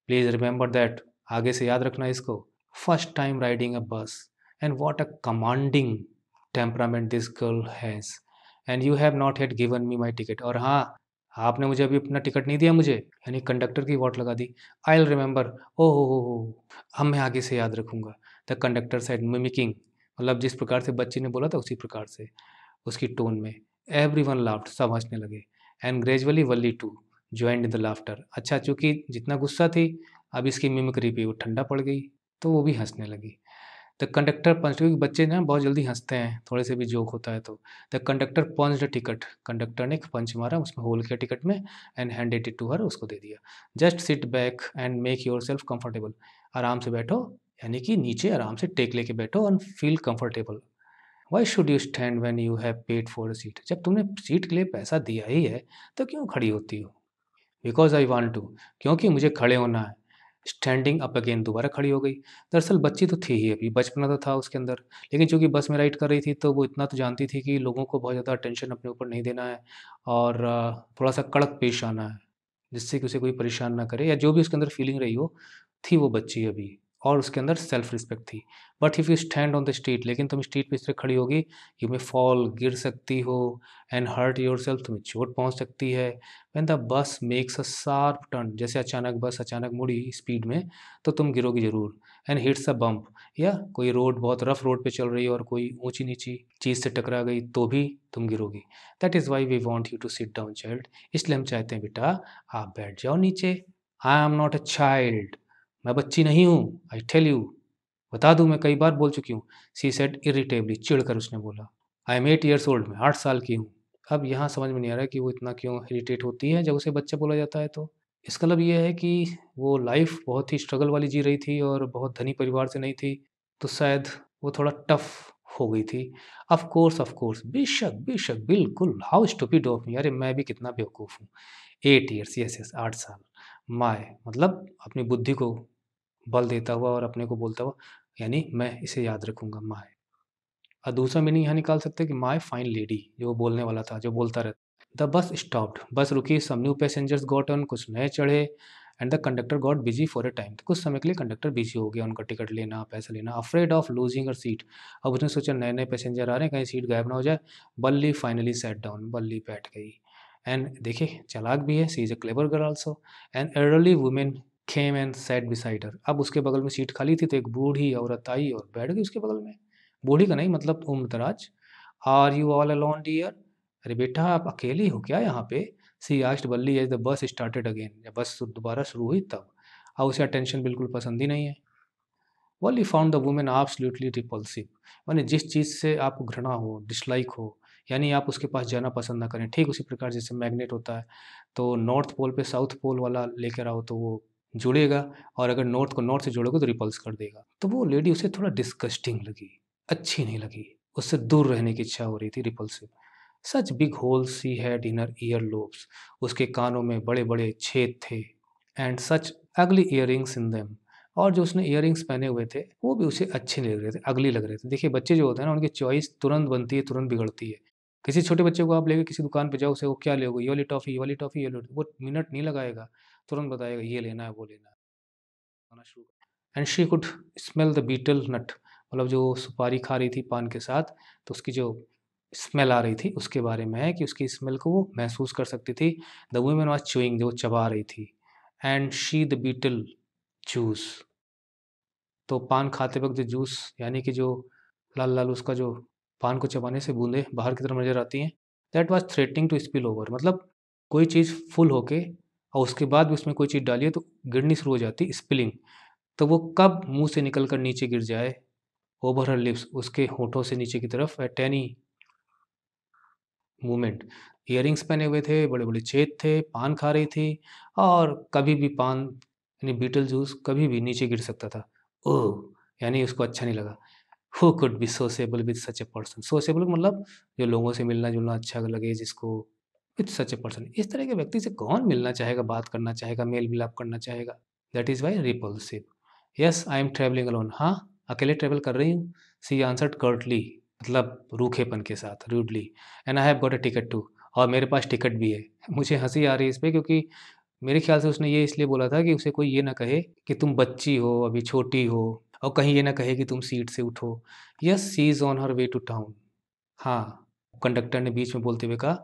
प्लीज़ रिमेंबर दैट आगे से याद रखना इसको first time riding a bus and what a commanding temperament this girl has and you have not had given me my ticket और हाँ आपने मुझे अभी अपना टिकट नहीं दिया मुझे यानी कंडक्टर की वॉट लगा दी आई विल रिमेंबर ओ हो हो हो हम मैं आगे से याद रखूंगा द कंडक्टर साइड मिमिकिंग मतलब जिस प्रकार से बच्ची ने बोला था उसी प्रकार से उसकी टोन में एवरी वन लाफ्ट सब हंसने लगे and gradually Valli too joined the laughter अच्छा चूंकि जितना गुस्सा थी अब इसकी मिमिक्री पे वो ठंडा पड़ गई तो वो भी हंसने लगी द कंडक्टर पंच क्योंकि बच्चे ना बहुत जल्दी हंसते हैं थोड़े से भी जोक होता है तो the conductor punch the ticket conductor ने एक पंच मारा उसमें होल किया टिकट में and handed to her उसको दे दिया just sit back and make yourself comfortable आराम से बैठो यानी कि नीचे आराम से टेक लेके बैठो and feel comfortable why should you stand when you have paid for a seat जब तुमने सीट के लिए पैसा दिया ही है तो क्यों खड़ी होती हो बिकॉज आई वॉन्ट टू क्योंकि मुझे खड़े होना है स्टैंडिंग अप अगेन दोबारा खड़ी हो गई दरअसल बच्ची तो थी ही अभी बचपना तो था उसके अंदर लेकिन चूंकि बस में राइड कर रही थी तो वो इतना तो जानती थी कि लोगों को बहुत ज़्यादा टेंशन अपने ऊपर नहीं देना है और थोड़ा सा कड़क पेश आना है जिससे कि उसे कोई परेशान ना करे या जो भी उसके अंदर फीलिंग रही हो थी वो बच्ची अभी और उसके अंदर सेल्फ रिस्पेक्ट थी but if you stand on the street लेकिन तुम स्ट्रीट पे इस तरह खड़ी होगी यू मे फॉल गिर सकती हो एंड हर्ट योर सेल्फ तुम्हें चोट पहुंच सकती है when the bus makes a sharp turn जैसे अचानक बस अचानक मुड़ी स्पीड में तो तुम गिरोगे जरूर एंड हिट्स अ बम्प या कोई रोड बहुत रफ रोड पे चल रही है और कोई ऊंची नीची चीज़ से टकरा गई तो भी तुम गिरोगी that is why we want you to sit down child इसलिए हम चाहते हैं बेटा आप बैठ जाओ नीचे I am not a child मैं बच्ची नहीं हूँ आई टेल यू बता दूँ मैं कई बार बोल चुकी हूँ सी सेट इरिटेबली चिड़कर उसने बोला I am eight years old में आठ साल की हूँ अब यहाँ समझ में नहीं आ रहा कि वो इतना क्यों इरीटेट होती है जब उसे बच्चा बोला जाता है तो इसका मतलब यह है कि वो लाइफ बहुत ही स्ट्रगल वाली जी रही थी और बहुत धनी परिवार से नहीं थी तो शायद वो थोड़ा टफ हो गई थी ऑफ कोर्स ऑफ कोर्स बेशक बेशक बिल्कुल हाउ स्टूपिड ऑफ मी अरे मैं भी कितना बेवकूफ़ हूँ एट ईयर्स यस यस आठ साल माए मतलब अपनी बुद्धि को बल देता हुआ और अपने को बोलता हुआ यानी मैं इसे याद रखूंगा माए और दूसरा मीनिंग यहाँ निकाल सकते हैं कि माई फाइन लेडी जो बोलने वाला था जो बोलता रहता द बस स्टॉप्ड बस रुकी some new passengers got on कुछ नए चढ़े and the conductor got busy for a time तो कुछ समय के लिए कंडक्टर बिजी हो गया उनका टिकट लेना पैसा लेना afraid of losing her seat अब उसने सोचा नए नए पैसेंजर आ रहे हैं कहीं सीट गायब ना हो जाए बल्ली फाइनली सेट डाउन बल्ली बैठ गई एंड देखिए चलाक भी है she is a clever girl so and elderly woman came and sat beside her अब उसके बगल में सीट खाली थी तो एक बूढ़ी औरत आई और बैठ गई उसके बगल में बूढ़ी का नहीं मतलब उम्र दराज are you all alone dear अरे बेटा आप अकेली हो क्या यहाँ पे she asked Valli as the bus started again जब बस दोबारा शुरू हुई तब अब उसे अटेंशन बिल्कुल पसंद ही नहीं है you found the woman absolutely repulsive मैंने जिस चीज़ से आपको घृणा हो डिसलाइक हो यानी आप उसके पास जाना पसंद ना करें ठीक उसी प्रकार जैसे मैग्नेट होता है तो नॉर्थ पोल पे साउथ पोल वाला लेकर आओ तो वो जुड़ेगा और अगर नॉर्थ को नॉर्थ से जोड़ोगे तो रिपल्स कर देगा तो वो लेडी उसे थोड़ा डिस्कस्टिंग लगी अच्छी नहीं लगी उससे दूर रहने की इच्छा हो रही थी repulsive such big hole she had in her ear lobes उसके कानों में बड़े बड़े छेद थे एंड सच अगली ईयर इन दैम और जो उसने ईयर पहने हुए थे वो भी उसे अच्छे नहीं लग रहे थे अगली लग रहे थे देखिए बच्चे जो होते हैं ना उनकी चॉइस तुरंत बनती है तुरंत बिगड़ती है किसी छोटे बच्चे को आप लेके किसी दुकान पर जाओ उसे वो क्या ले ये वाली टॉफ़ी ये वाली टॉफ़ी ये वाली वो मिनट नहीं लगाएगा तुरंत बताएगा ये लेना है वो लेना है and she could smell the betel nut मतलब जो सुपारी खा रही थी पान के साथ तो उसकी जो स्मेल आ रही थी उसके बारे में है कि उसकी स्मेल को वो महसूस कर सकती थी द वुमेन वॉज चूइंग जो चबा रही थी and she the betel juice तो पान खाते वक्त जो जूस यानी कि जो लाल लाल उसका जो पान को चबाने से बूंदे बाहर की तरफ नजर आती हैं that was threatening to spill over मतलब कोई चीज़ फुल होके और उसके बाद भी उसमें कोई चीज़ डालिए तो गिरनी शुरू हो जाती है स्पिलिंग तो वो कब मुंह से निकल कर नीचे गिर जाए ओवर हर लिप्स उसके होठों से नीचे की तरफ एट एनी मूवमेंट ईयरिंग्स पहने हुए थे बड़े बड़े छेद थे पान खा रही थी और कभी भी पान यानी बीटल जूस कभी भी नीचे गिर सकता था ओ यानी उसको अच्छा नहीं लगा who could be sociable with such a person sociable मतलब जो लोगों से मिलना जुलना अच्छा लगे जिसको विथ सच ए पर्सन इस तरह के व्यक्ति से कौन मिलना चाहेगा बात करना चाहेगा मेल मिलाप करना चाहेगा that is why repulsive yes I am travelling alone हाँ अकेले ट्रेवल कर रही हूँ सी आंसर कर्टली मतलब रूखेपन के साथ rudely and I have got a ticket too और मेरे पास टिकट भी है मुझे हंसी आ रही है इस पर क्योंकि मेरे ख्याल से उसने ये इसलिए बोला था कि उसे कोई ये ना कहे कि तुम बच्ची हो अभी छोटी हो और कहीं ये ना कहे कि तुम सीट से उठो yes she is on her way to town हाँ कंडक्टर ने बीच में बोलते हुए कहा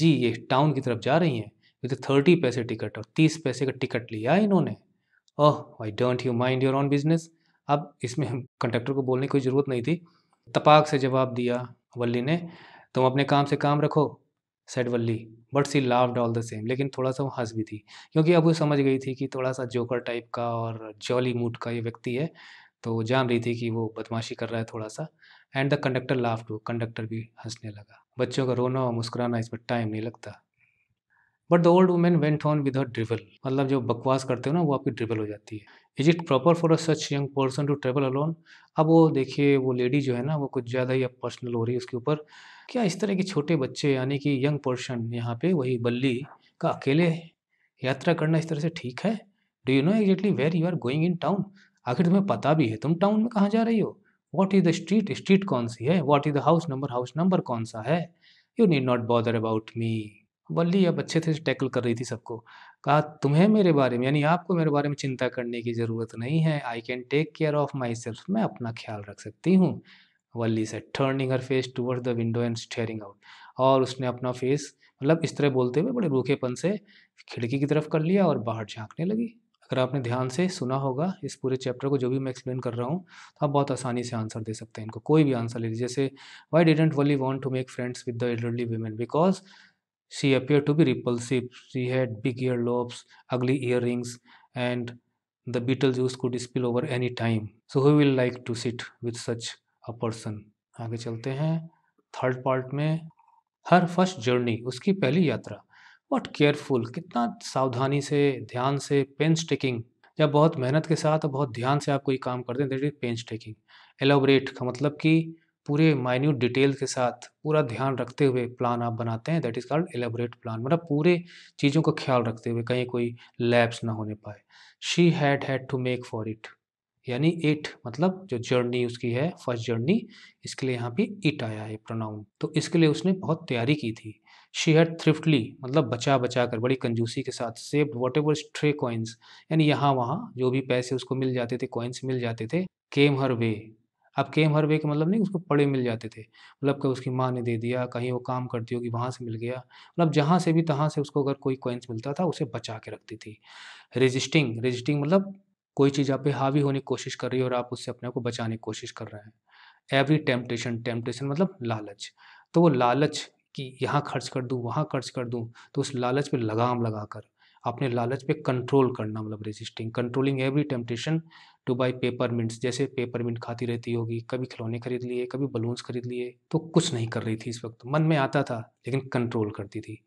जी ये टाउन की तरफ जा रही हैं विद थर्टी तो पैसे टिकट और तीस पैसे का टिकट लिया इन्होंने oh I don't you mind your own business अब इसमें कंडक्टर को बोलने की कोई ज़रूरत नहीं थी तपाक से जवाब दिया वल्ली ने तुम अपने काम से काम रखो said Valli but she laughed all the same लेकिन थोड़ा सा वो हंस भी थी क्योंकि अब वो समझ गई थी कि थोड़ा सा जोकर टाइप का और जॉली मूड का ये व्यक्ति है तो जान रही थी कि वो बदमाशी कर रहा है थोड़ा सा and the conductor laugh too conductor भी हंसने लगा बच्चों का रोना और मुस्कुराना पर टाइम नहीं लगता but the old woman went on with drivel मतलब जो बकवास करते हो ना वो आपकी ड्रिवल हो जाती है is it proper for a such young person to travel alone अब वो देखिए वो लेडी जो है ना वो कुछ ज़्यादा ही अब पर्सनल हो रही है उसके ऊपर क्या इस तरह के छोटे बच्चे यानी कि यंग पर्सन यहाँ पे वही बल्ली का अकेले यात्रा करना इस तरह से ठीक है do you know exactly where you are going in town आखिर तुम्हें पता भी है तुम टाउन में कहाँ जा रही हो what is the street street कौन सी है what is the house number house number कौन सा है you need not bother about me Valli अब अच्छे से टैकल कर रही थी सबको कहा तुम्हें मेरे बारे में यानी आपको मेरे बारे में चिंता करने की ज़रूरत नहीं है I can take care of myself मैं अपना ख्याल रख सकती हूँ Valli said turning her face towards the window and staring out और उसने अपना फेस मतलब इस तरह बोलते हुए बड़े रूखेपन से खिड़की की तरफ कर लिया और बाहर झांकने लगी अगर आपने ध्यान से सुना होगा इस पूरे चैप्टर को जो भी मैं एक्सप्लेन कर रहा हूँ तो आप बहुत आसानी से आंसर दे सकते हैं इनको कोई भी आंसर ले लीजिए जैसे why didn't Valli want to make friends with the elderly women because she appear to be repulsive she had big ear lobes ugly ear rings and betel juice को spill over any time so who will like to sit with such a person आगे चलते हैं third part में हर first journey उसकी पहली यात्रा बहुत careful कितना सावधानी से ध्यान से पेंस टेकिंग या बहुत मेहनत के साथ और बहुत ध्यान से आप कोई काम करते हैं that is painstaking elaborate का मतलब कि पूरे माइन्यूट डिटेल के साथ पूरा ध्यान रखते हुए प्लान आप बनाते हैं that is called elaborate plan मतलब पूरे चीज़ों का ख्याल रखते हुए कहीं कोई लैब्स ना होने पाए she had had to make for it यानी इट मतलब जो जर्नी उसकी है फर्स्ट जर्नी इसके लिए यहाँ पे इट आया है प्रोनाउन तो इसके लिए उसने बहुत तैयारी की थी शी हैड थ्रिफ्टली मतलब बचा बचा कर बड़ी कंजूसी के साथ save whatever stray coins यानी यहाँ वहाँ जो भी पैसे उसको मिल जाते थे कॉइन्स मिल जाते थे केम हर वे अब केम हर वे का मतलब नहीं उसको पड़े मिल जाते थे मतलब कभी उसकी माँ ने दे दिया कहीं वो काम करती होगी वहाँ से मिल गया मतलब जहाँ से भी तहाँ से उसको अगर कोई कॉइन्स मिलता था उसे बचा के रखती थी रजिस्टिंग रजिस्टिंग मतलब कोई चीज़ आप पे हावी होने की कोशिश कर रही है और आप उससे अपने को बचाने की कोशिश कर रहे हैं एवरी टेम्पटेशन टेम्पटेशन मतलब लालच तो वो लालच कि यहाँ खर्च कर दूँ वहाँ खर्च कर दूँ तो उस लालच पे लगाम लगा कर अपने लालच पे कंट्रोल करना मतलब resisting controlling every temptation to buy peppermints जैसे पेपर मिंट खाती रहती होगी कभी खिलौने खरीद लिए कभी बलून्स खरीद लिए तो कुछ नहीं कर रही थी इस वक्त मन में आता था लेकिन कंट्रोल करती थी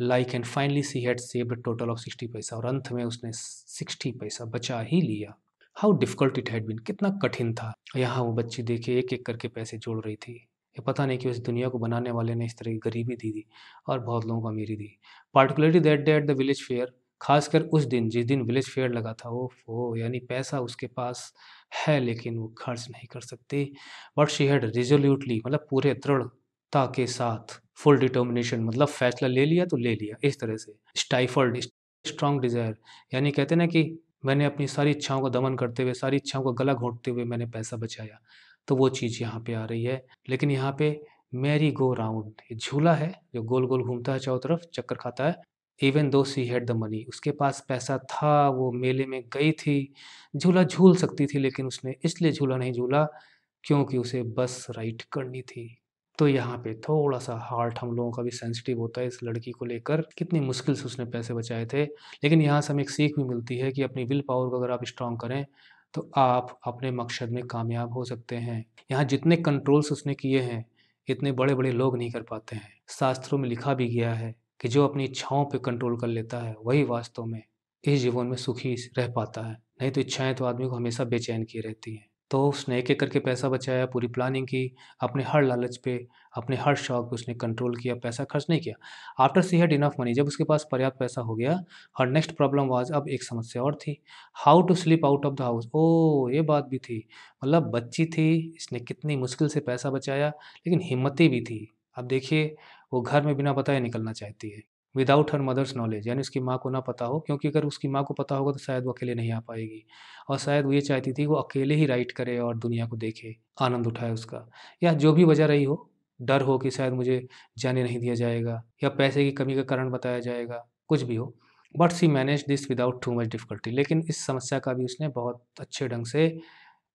like and finally she had saved total of sixty paisa और अंत में उसने सिक्सटी पैसा बचा ही लिया how difficult it had been कितना कठिन था यहाँ वो बच्ची देखे एक एक करके पैसे जोड़ रही थी ये पता नहीं कि उस दुनिया को बनाने वाले ने इस तरह की गरीबी दी दी और बहुत लोगों को अमीरी दी particularly that day at the village fair खासकर उस दिन जिस दिन विलेज फेयर लगा था वो फो यानी पैसा उसके पास है लेकिन वो खर्च नहीं कर सकती बट शी हैड रिजोल्यूटली मतलब पूरे दृढ़ता के साथ फुल डिटर्मिनेशन मतलब फैसला ले लिया तो ले लिया इस तरह से स्टाइफल्ड स्ट्रॉन्ग डिज़ायर यानी कहते ना कि मैंने अपनी सारी इच्छाओं को दमन करते हुए सारी इच्छाओं को गला घोटते हुए मैंने पैसा बचाया तो वो चीज़ यहाँ पे आ रही है लेकिन यहाँ पे मैरी गो राउंड झूला है जो गोल गोल घूमता है चारों तरफ चक्कर खाता है even though C head the money उसके पास पैसा था वो मेले में गई थी झूला झूल सकती थी लेकिन उसने इसलिए झूला नहीं झूला क्योंकि उसे बस राइड करनी थी तो यहाँ पे थोड़ा सा हार्ट हम लोगों का भी सेंसिटिव होता है इस लड़की को लेकर कितनी मुश्किल से उसने पैसे बचाए थे लेकिन यहाँ से हमें एक सीख भी मिलती है कि अपनी विल पावर को अगर आप स्ट्रांग करें तो आप अपने मकसद में कामयाब हो सकते हैं यहाँ जितने कंट्रोल्स उसने किए हैं इतने बड़े बड़े लोग नहीं कर पाते हैं शास्त्रों में लिखा भी गया है कि जो अपनी इच्छाओं पर कंट्रोल कर लेता है वही वास्तव में इस जीवन में सुखी रह पाता है नहीं तो इच्छाएं तो आदमी को हमेशा बेचैन किए रहती हैं तो उसने एक एक करके पैसा बचाया पूरी प्लानिंग की अपने हर लालच पे अपने हर शौक पे उसने कंट्रोल किया पैसा खर्च नहीं किया after she had enough money जब उसके पास पर्याप्त पैसा हो गया हर नेक्स्ट प्रॉब्लम वाज अब एक समस्या और थी how to slip out of the house ओ ये बात भी थी मतलब बच्ची थी इसने कितनी मुश्किल से पैसा बचाया लेकिन हिम्मती भी थी अब देखिए वो घर में बिना बताए निकलना चाहती है विदाउट हर मदर्स नॉलेज यानी उसकी माँ को ना पता हो क्योंकि अगर उसकी माँ को पता होगा तो शायद वो अकेले नहीं आ पाएगी और शायद वो ये चाहती थी वो अकेले ही राइट करे और दुनिया को देखे आनंद उठाए उसका या जो भी वजह रही हो डर हो कि शायद मुझे जाने नहीं दिया जाएगा या पैसे की कमी का कारण बताया जाएगा कुछ भी हो but she manage this without too much difficulty लेकिन इस समस्या का भी उसने बहुत अच्छे ढंग से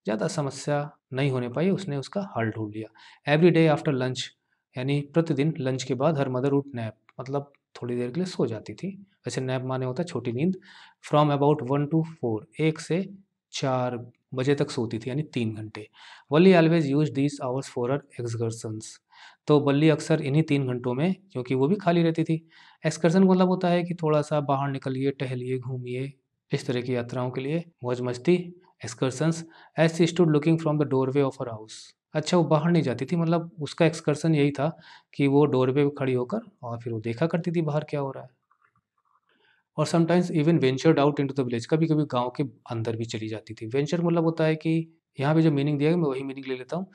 ज़्यादा समस्या नहीं होने पाई उसने उसका हल ढूंढ लिया एवरी डे आफ्टर लंच यानी प्रतिदिन लंच के बाद हर मदर उठ नैप मतलब थोड़ी देर के लिए सो जाती थी वैसे नैप माने होता छोटी नींद from about one to four एक से चार बजे तक सोती थी यानी तीन घंटे Valli always use these hours for her excursions तो बल्ली अक्सर इन्हीं तीन घंटों में क्योंकि वो भी खाली रहती थी एक्सकर्सन का मतलब होता है कि थोड़ा सा बाहर निकलिए टहलिए घूमिए इस तरह की यात्राओं के लिए मौज मस्ती excursions as she stood looking from the doorway of her house अच्छा वो बाहर नहीं जाती थी मतलब उसका एक्सकर्सन यही था कि वो डोर पे खड़ी होकर और फिर वो देखा करती थी बाहर क्या हो रहा है और sometimes even doubt out to the village कभी कभी गांव के अंदर भी चली जाती थी वेंचर मतलब होता है कि यहाँ पे जो मीनिंग दिया है मैं वही मीनिंग ले लेता हूँ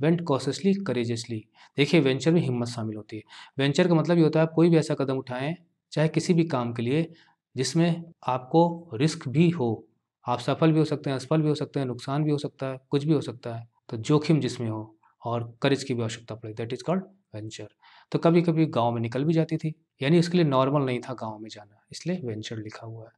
वेंट कॉशसली करेजियसली देखिए वेंचर में हिम्मत शामिल होती है वेंचर का मतलब ये होता है आप कोई भी ऐसा कदम उठाएं चाहे किसी भी काम के लिए जिसमें आपको रिस्क भी हो आप सफल भी हो सकते हैं असफल भी हो सकते हैं नुकसान भी हो सकता है कुछ भी हो सकता है तो जोखिम जिसमें हो और करेज की भी आवश्यकता पड़े दैट इज़ कॉल्ड वेंचर तो कभी कभी गांव में निकल भी जाती थी यानी इसके लिए नॉर्मल नहीं था गांव में जाना इसलिए वेंचर लिखा हुआ है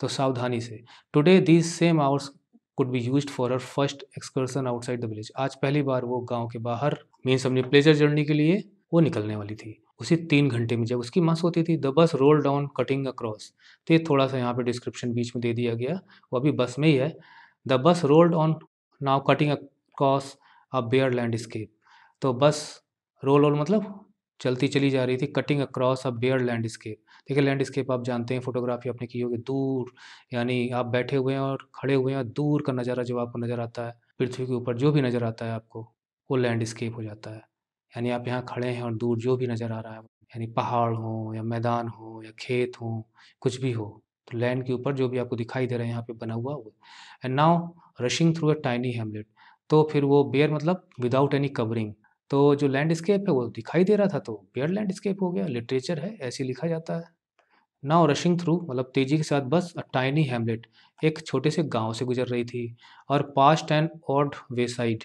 तो सावधानी से today this same hours could be used for her first excursion outside the village आज पहली बार वो गाँव के बाहर मीन्स अपनी प्लेजर जर्नी के लिए वो निकलने वाली थी उसी तीन घंटे में जब उसकी मांस होती थी द बस रोल डाउन कटिंग अक्रॉस तो ये थोड़ा सा यहाँ पे डिस्क्रिप्शन बीच में दे दिया गया वो अभी बस में ही है the bus rolled on now cutting cross a bare landscape तो बस रोल रोल मतलब चलती चली जा रही थी cutting across a bare landscape देखिए लैंडस्केप आप जानते हैं फोटोग्राफी आपने की होगी दूर यानी आप बैठे हुए हैं और खड़े हुए हैं और दूर का नज़ारा जब आपको नज़र आता है पृथ्वी के ऊपर जो भी नज़र आता है आपको वो लैंडस्केप हो जाता है यानी आप यहाँ खड़े हैं और दूर जो भी नज़र आ रहा है यानी पहाड़ हो या मैदान हो या खेत हो कुछ भी हो तो लैंड के ऊपर जो भी आपको दिखाई दे रहा है यहाँ पे बना हुआ वो and now rushing through a tiny hamlet तो फिर वो बेयर मतलब विदाउट एनी कवरिंग तो जो लैंडस्केप है वो दिखाई दे रहा था तो बेयर लैंडस्केप हो गया लिटरेचर है ऐसे लिखा जाता है नाउ रशिंग थ्रू मतलब तेजी के साथ बस अ टाइनी हेमलेट एक छोटे से गांव से गुजर रही थी और past and odd wayside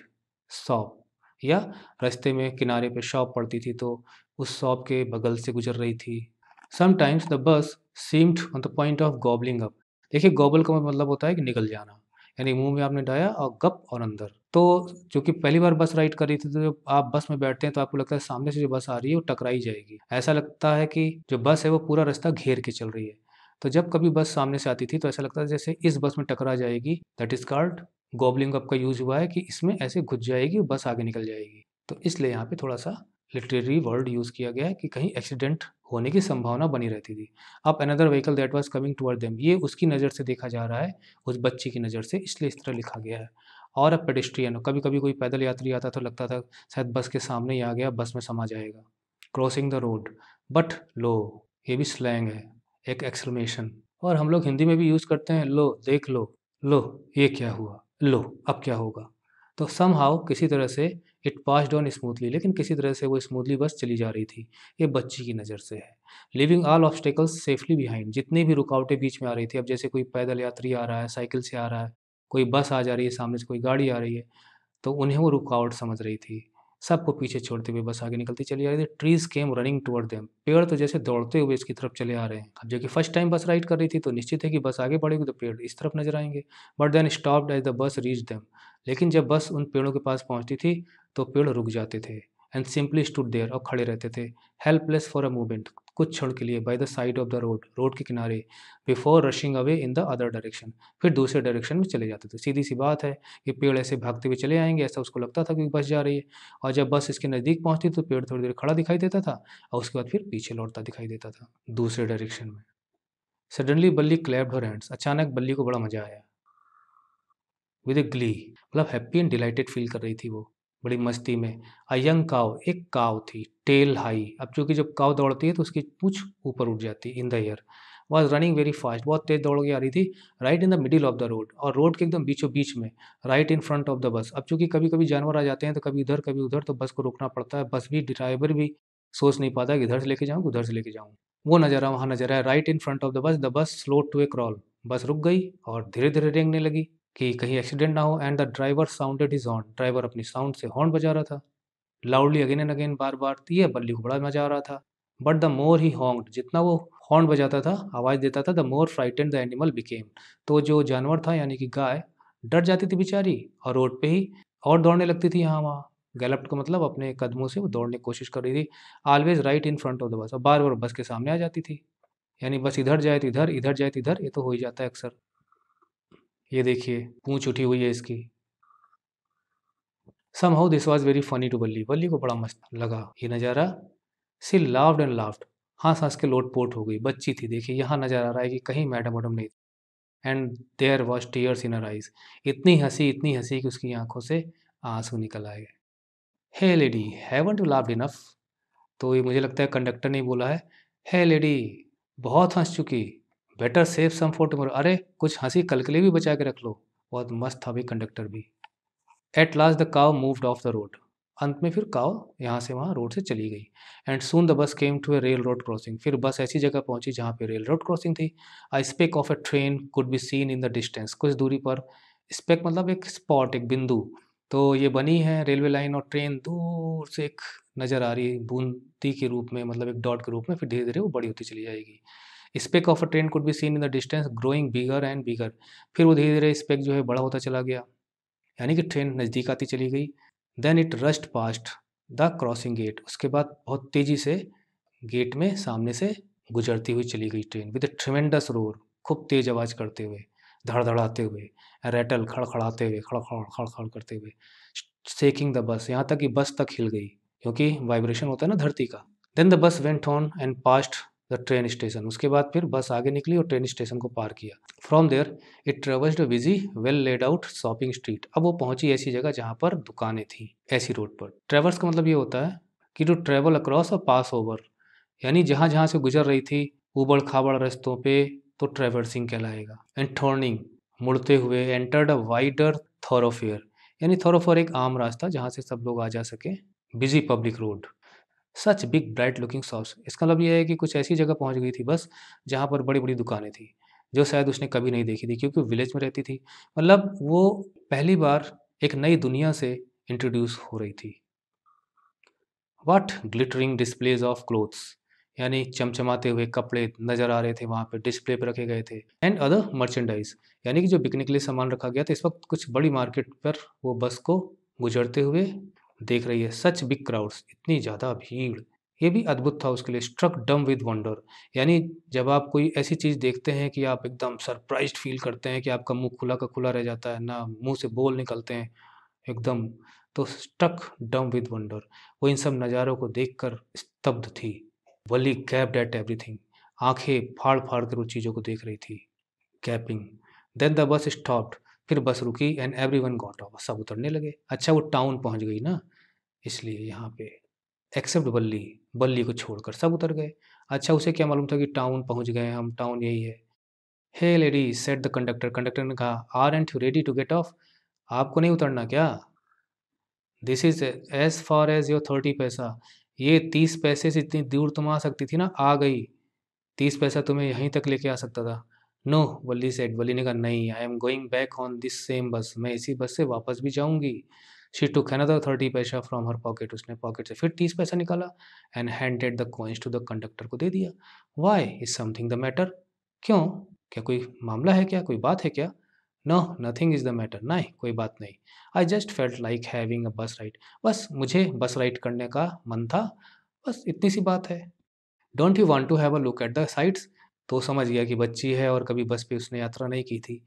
shop या रास्ते में किनारे पे शॉप पड़ती थी तो उस शॉप के बगल से गुजर रही थी sometimes the bus seemed on the point of gobbling up देखिए गॉबल का मतलब होता है कि निकल जाना यानी मुंह में आपने डाया और गप और अंदर तो चूंकि पहली बार बस राइड कर रही थी तो जब आप बस में बैठते हैं तो आपको लगता है सामने से जो बस आ रही है वो टकराई जाएगी ऐसा लगता है कि जो बस है वो पूरा रास्ता घेर के चल रही है तो जब कभी बस सामने से आती थी तो ऐसा लगता है जैसे इस बस में टकरा जाएगी that is called gobbling up का यूज हुआ है कि इसमें ऐसे घुस जाएगी बस आगे निकल जाएगी तो इसलिए यहाँ पे थोड़ा सा लिटरेरी वर्ड यूज़ किया गया है कि कहीं एक्सीडेंट होने की संभावना बनी रहती थी अब another vehicle that was coming toward them ये उसकी नज़र से देखा जा रहा है उस बच्ची की नज़र से इसलिए इस तरह लिखा गया है और अब पेडिस्ट्रियन कभी कभी कोई पैदल यात्री आता तो लगता था शायद बस के सामने ही आ गया बस में समा जाएगा crossing the road but lo ये भी स्लैंग है एक एक्सलमेशन और हम लोग हिंदी में भी यूज़ करते हैं लो देख लो लो ये क्या हुआ लो अब क्या होगा तो सम हाउ किसी तरह से इट पास डाउन स्मूथली लेकिन किसी तरह से वो स्मूथली बस चली जा रही थी ये बच्ची की नज़र से है living all obstacles safely behind जितनी भी रुकावटें बीच में आ रही थी अब जैसे कोई पैदल यात्री आ रहा है साइकिल से आ रहा है कोई बस आ जा रही है सामने से कोई गाड़ी आ रही है तो उन्हें वो रुकावट समझ रही थी सबको पीछे छोड़ते हुए बस आगे निकलती चली आ रही थी trees came running toward them पेड़ तो जैसे दौड़ते हुए इसकी तरफ चले आ रहे हैं अब जबकि फर्स्ट टाइम बस राइड कर रही थी तो निश्चित है कि बस आगे बढ़ेगी तो पेड़ इस तरफ नजर आएंगे but then stop as the bus reach them लेकिन जब बस उन पेड़ों के पास पहुंचती थी तो पेड़ रुक जाते थे एंड सिंपली स्टूड देयर और खड़े रहते थे हेल्पलेस फॉर अ मूवमेंट कुछ क्षण के लिए by the side of the road road के किनारे before rushing away in the other direction फिर दूसरे डायरेक्शन में चले जाते थे सीधी सी बात है कि पेड़ ऐसे भागते हुए चले आएंगे ऐसा उसको लगता था कि बस जा रही है और जब बस इसके नज़दीक पहुंचती तो पेड़ थोड़ी देर खड़ा दिखाई देता था और उसके बाद फिर पीछे लौटता दिखाई देता था दूसरे डायरेक्शन में सडनली बल्ली क्लैप्ड हर हैंड्स अचानक बल्ली को बड़ा मजा आया विद ए ग्ली मतलब हैप्पी एंड डिलाइटेड फील कर रही थी वो बड़ी मस्ती में अ यंग काव एक काव थी टेल हाई अब चूँकि जब काव दौड़ती है तो उसकी पूछ ऊपर उठ जाती है in the air was running very fast बहुत तेज़ दौड़ के आ रही थी right in the middle of the road और रोड के एकदम बीचों बीच में right in front of the bus अब चूंकि कभी कभी जानवर आ जाते हैं तो कभी इधर कभी उधर तो बस को रोकना पड़ता है बस भी ड्राइवर भी सोच नहीं पाता कि इधर से लेके जाऊँ उधर से लेके जाऊँ वो नज़ारा वहाँ नज़र है right in front of the bus the bus slow to a crawl bus रुक गई और धीरे धीरे रेंगने लगी कि कहीं एक्सीडेंट ना हो and the driver sounded his horn driver अपनी साउंड से हॉर्न बजा रहा था लाउडली अगेन एंड अगेन बार बार ये बल्ली को बड़ा मजा आ रहा था but the more he honk जितना वो हॉर्न बजाता था आवाज़ देता था the more frightened the animal became तो जो जानवर था यानी कि गाय डर जाती थी बेचारी और रोड पे ही और दौड़ने लगती थी यहाँ वहाँ गैलप्ट को मतलब अपने कदमों से वो दौड़ने की कोशिश कर रही थी always right in front of the bus और बार बार बस के सामने आ जाती थी यानी बस इधर जाए तो इधर इधर जाए तो इधर ये तो हो ही जाता है अक्सर ये देखिए पूँछ उठी हुई है इसकी somehow this was very funny to Valli Valli को बड़ा मस्त लगा ये नज़ारा सी लाफ्ड एंड लाफ्ड हाँ सांस के लोट पोट हो गई बच्ची थी देखिए यहाँ नज़र आ रहा है कि कहीं मैडम वडम नहीं and there was tears in eyes इतनी हंसी इतनी हंसी कि उसकी आंखों से आंसू निकल आए hey lady haven't to laughed enough तो ये मुझे लगता है कंडक्टर ने बोला है हे लेडी बहुत हंस चुकी better save some for tomorrow अरे कुछ हंसी कल के लिए भी बचा के रख लो बहुत मस्त था भी कंडक्टर भी at last the cow moved off the road अंत में फिर काव यहाँ से वहाँ रोड से चली गई and soon the bus came to a railroad crossing फिर बस ऐसी जगह पहुँची जहाँ पे रेल रोड क्रॉसिंग थी a speck of a train could be seen in the distance कुछ दूरी पर स्पेक मतलब एक स्पॉट एक बिंदु तो ये बनी है रेलवे लाइन और ट्रेन दूर से एक नज़र आ रही है बूंदी के रूप में मतलब एक डॉट के रूप में फिर धीरे धीरे वो बड़ी होती चली जाएगी speck of a train could be seen in the distance growing bigger and bigger फिर वो धीरे धीरे स्पेक जो है बड़ा होता चला गया यानी कि ट्रेन नज़दीक आती चली गई then it rushed past the crossing gate उसके बाद बहुत तेज़ी से गेट में सामने से गुजरती हुई चली गई ट्रेन विद ट्रिमेंडस रोर खूब तेज़ आवाज़ करते हुए धड़धड़ाते हुए रैटल खड़खड़ाते हुए खड़खड़ खड़खड़ करते हुए सेकिंग द बस यहाँ तक कि बस तक हिल गई क्योंकि वाइब्रेशन होता है ना धरती का then the bus went on and past the train station उसके बाद फिर बस आगे निकली और ट्रेन स्टेशन को पार किया from there it travelled busy well laid out shopping street अब वो पहुंची ऐसी जगह जहां पर दुकानें थी ऐसी रोड पर ट्रेवल्स का मतलब ये होता है कि टू ट्रेवल अक्रॉस और पास ओवर यानी जहाँ जहाँ से गुजर रही थी उबड़ खाबड़ रस्तों पे तो ट्रेवर्सिंग कहलाएगा एंड टर्निंग मुड़ते हुए एंटर्ड अ वाइडर थॉरोफेयर यानी थॉरोफेयर एक आम रास्ता जहाँ से सब लोग आ जा सके busy public road such big bright looking shops इसका मतलब यह है कि कुछ ऐसी जगह पहुंच गई थी बस जहां पर बड़ी बड़ी दुकानें थी जो शायद उसने कभी नहीं देखी थी क्योंकि विलेज में रहती थी मतलब वो पहली बार एक नई दुनिया से इंट्रोड्यूस हो रही थी what glittering displays of clothes यानी चमचमाते हुए कपड़े नज़र आ रहे थे वहाँ पे डिस्प्ले पर रखे गए थे एंड अदर मर्चेंडाइज यानी कि जो बिकने के लिए सामान रखा गया था इस वक्त कुछ बड़ी मार्केट पर वो बस को गुजरते हुए देख रही है सच बिग क्राउड्स इतनी ज़्यादा भीड़ ये भी अद्भुत था उसके लिए स्ट्रक डम विद वंडर यानी जब आप कोई ऐसी चीज़ देखते हैं कि आप एकदम सरप्राइज फील करते हैं कि आपका मुंह खुला का खुला रह जाता है ना मुंह से बोल निकलते हैं एकदम तो स्ट्रक डम विद वंडर वो इन सब नज़ारों को देखकर स्तब्ध थी वली कैप डेट एवरीथिंग आंखें फाड़ फाड़ कर उस चीज़ों को देख रही थी gaping then the bus stopped फिर बस रुकी and everyone got off सब उतरने लगे अच्छा वो टाउन पहुंच गई ना इसलिए यहाँ पे एक्सेप्ट बल्ली बल्ली को छोड़कर सब उतर गए अच्छा उसे क्या मालूम था कि टाउन पहुँच गए हम टाउन यही है hey lady said the conductor conductor ने कहा aren't you ready to get off आपको नहीं उतरना क्या this is as far as your thirty paisa ये तीस पैसे से इतनी दूर तुम आ सकती थी ना आ गई तीस पैसा तुम्हें यहीं तक लेके आ सकता था नो बल्ली सेट बल्ली ने कहा नहीं I am going back on this same bus मैं इसी बस से वापस भी जाऊंगी she took another thirty paisa from her pocket उसने पॉकेट से फिर तीस पैसा निकाला and handed the coins to the conductor को दे दिया why is something the matter क्यों क्या कोई मामला है क्या कोई बात है क्या no nothing is the matter ना कोई बात नहीं I just felt like having a bus ride बस मुझे बस राइड करने का मन था बस इतनी सी बात है don't you want to have a look at the sights तो समझ गया कि बच्ची है और कभी बस पे उसने यात्रा नहीं की थी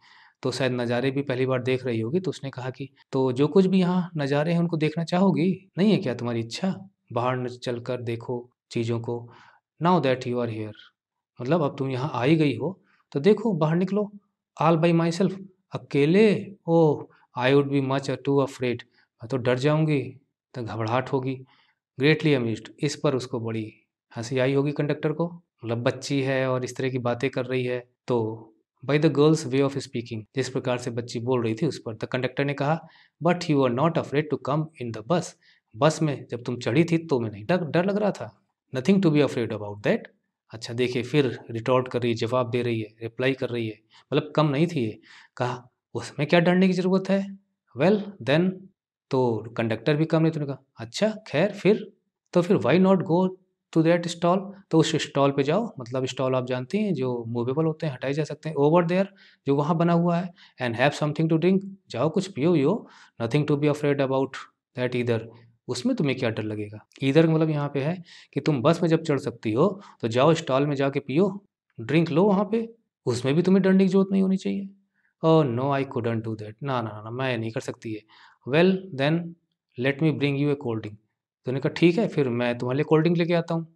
तो शायद नज़ारे भी पहली बार देख रही होगी तो उसने कहा कि तो जो कुछ भी यहाँ नज़ारे हैं उनको देखना चाहोगी नहीं है क्या तुम्हारी इच्छा बाहर चल कर देखो चीज़ों को now that you are here मतलब अब तुम यहाँ आई गई हो तो देखो बाहर निकलो आल बाई माई सेल्फ अकेले oh I would be much too afraid मैं तो डर जाऊँगी तो घबराहट होगी ग्रेटली अम्यूज इस पर उसको बड़ी हंसी आई होगी कंडक्टर को मतलब बच्ची है और इस तरह की बातें कर रही है तो by the girl's way of speaking जिस प्रकार से बच्ची बोल रही थी उस पर द कंडक्टर ने कहा but you are not afraid to come in the bus bus में जब तुम चढ़ी थी तो मैं नहीं डर डर लग रहा था nothing to be afraid about that अच्छा देखिए फिर रिटॉर्ट कर रही है जवाब दे रही है रिप्लाई कर रही है मतलब कम नहीं थी ये कहा उसमें क्या डरने की ज़रूरत है वेल well, देन तो कंडक्टर भी कम नहीं तुमने तो कहा अच्छा खैर फिर तो फिर why not go to that stall तो उस स्टॉल पे जाओ मतलब स्टॉल आप जानते हैं जो मूवेबल होते हैं हटाए जा सकते हैं ओवर देयर जो वहाँ बना हुआ है and have something to drink जाओ कुछ पियो यो nothing to be afraid about that either उसमें तुम्हें क्या डर लगेगा ईदर मतलब यहाँ पे है कि तुम बस में जब चढ़ सकती हो तो जाओ स्टॉल में जाके पियो ड्रिंक लो वहाँ पे उसमें भी तुम्हें डरने की जरूरत नहीं होनी चाहिए और no I couldn't do that ना ना ना मैं नहीं कर सकती है well then let me bring you a cold drink तो उन्होंने कहा ठीक है फिर मैं तुम्हारे लिए कोल्ड ड्रिंक लेके आता हूँ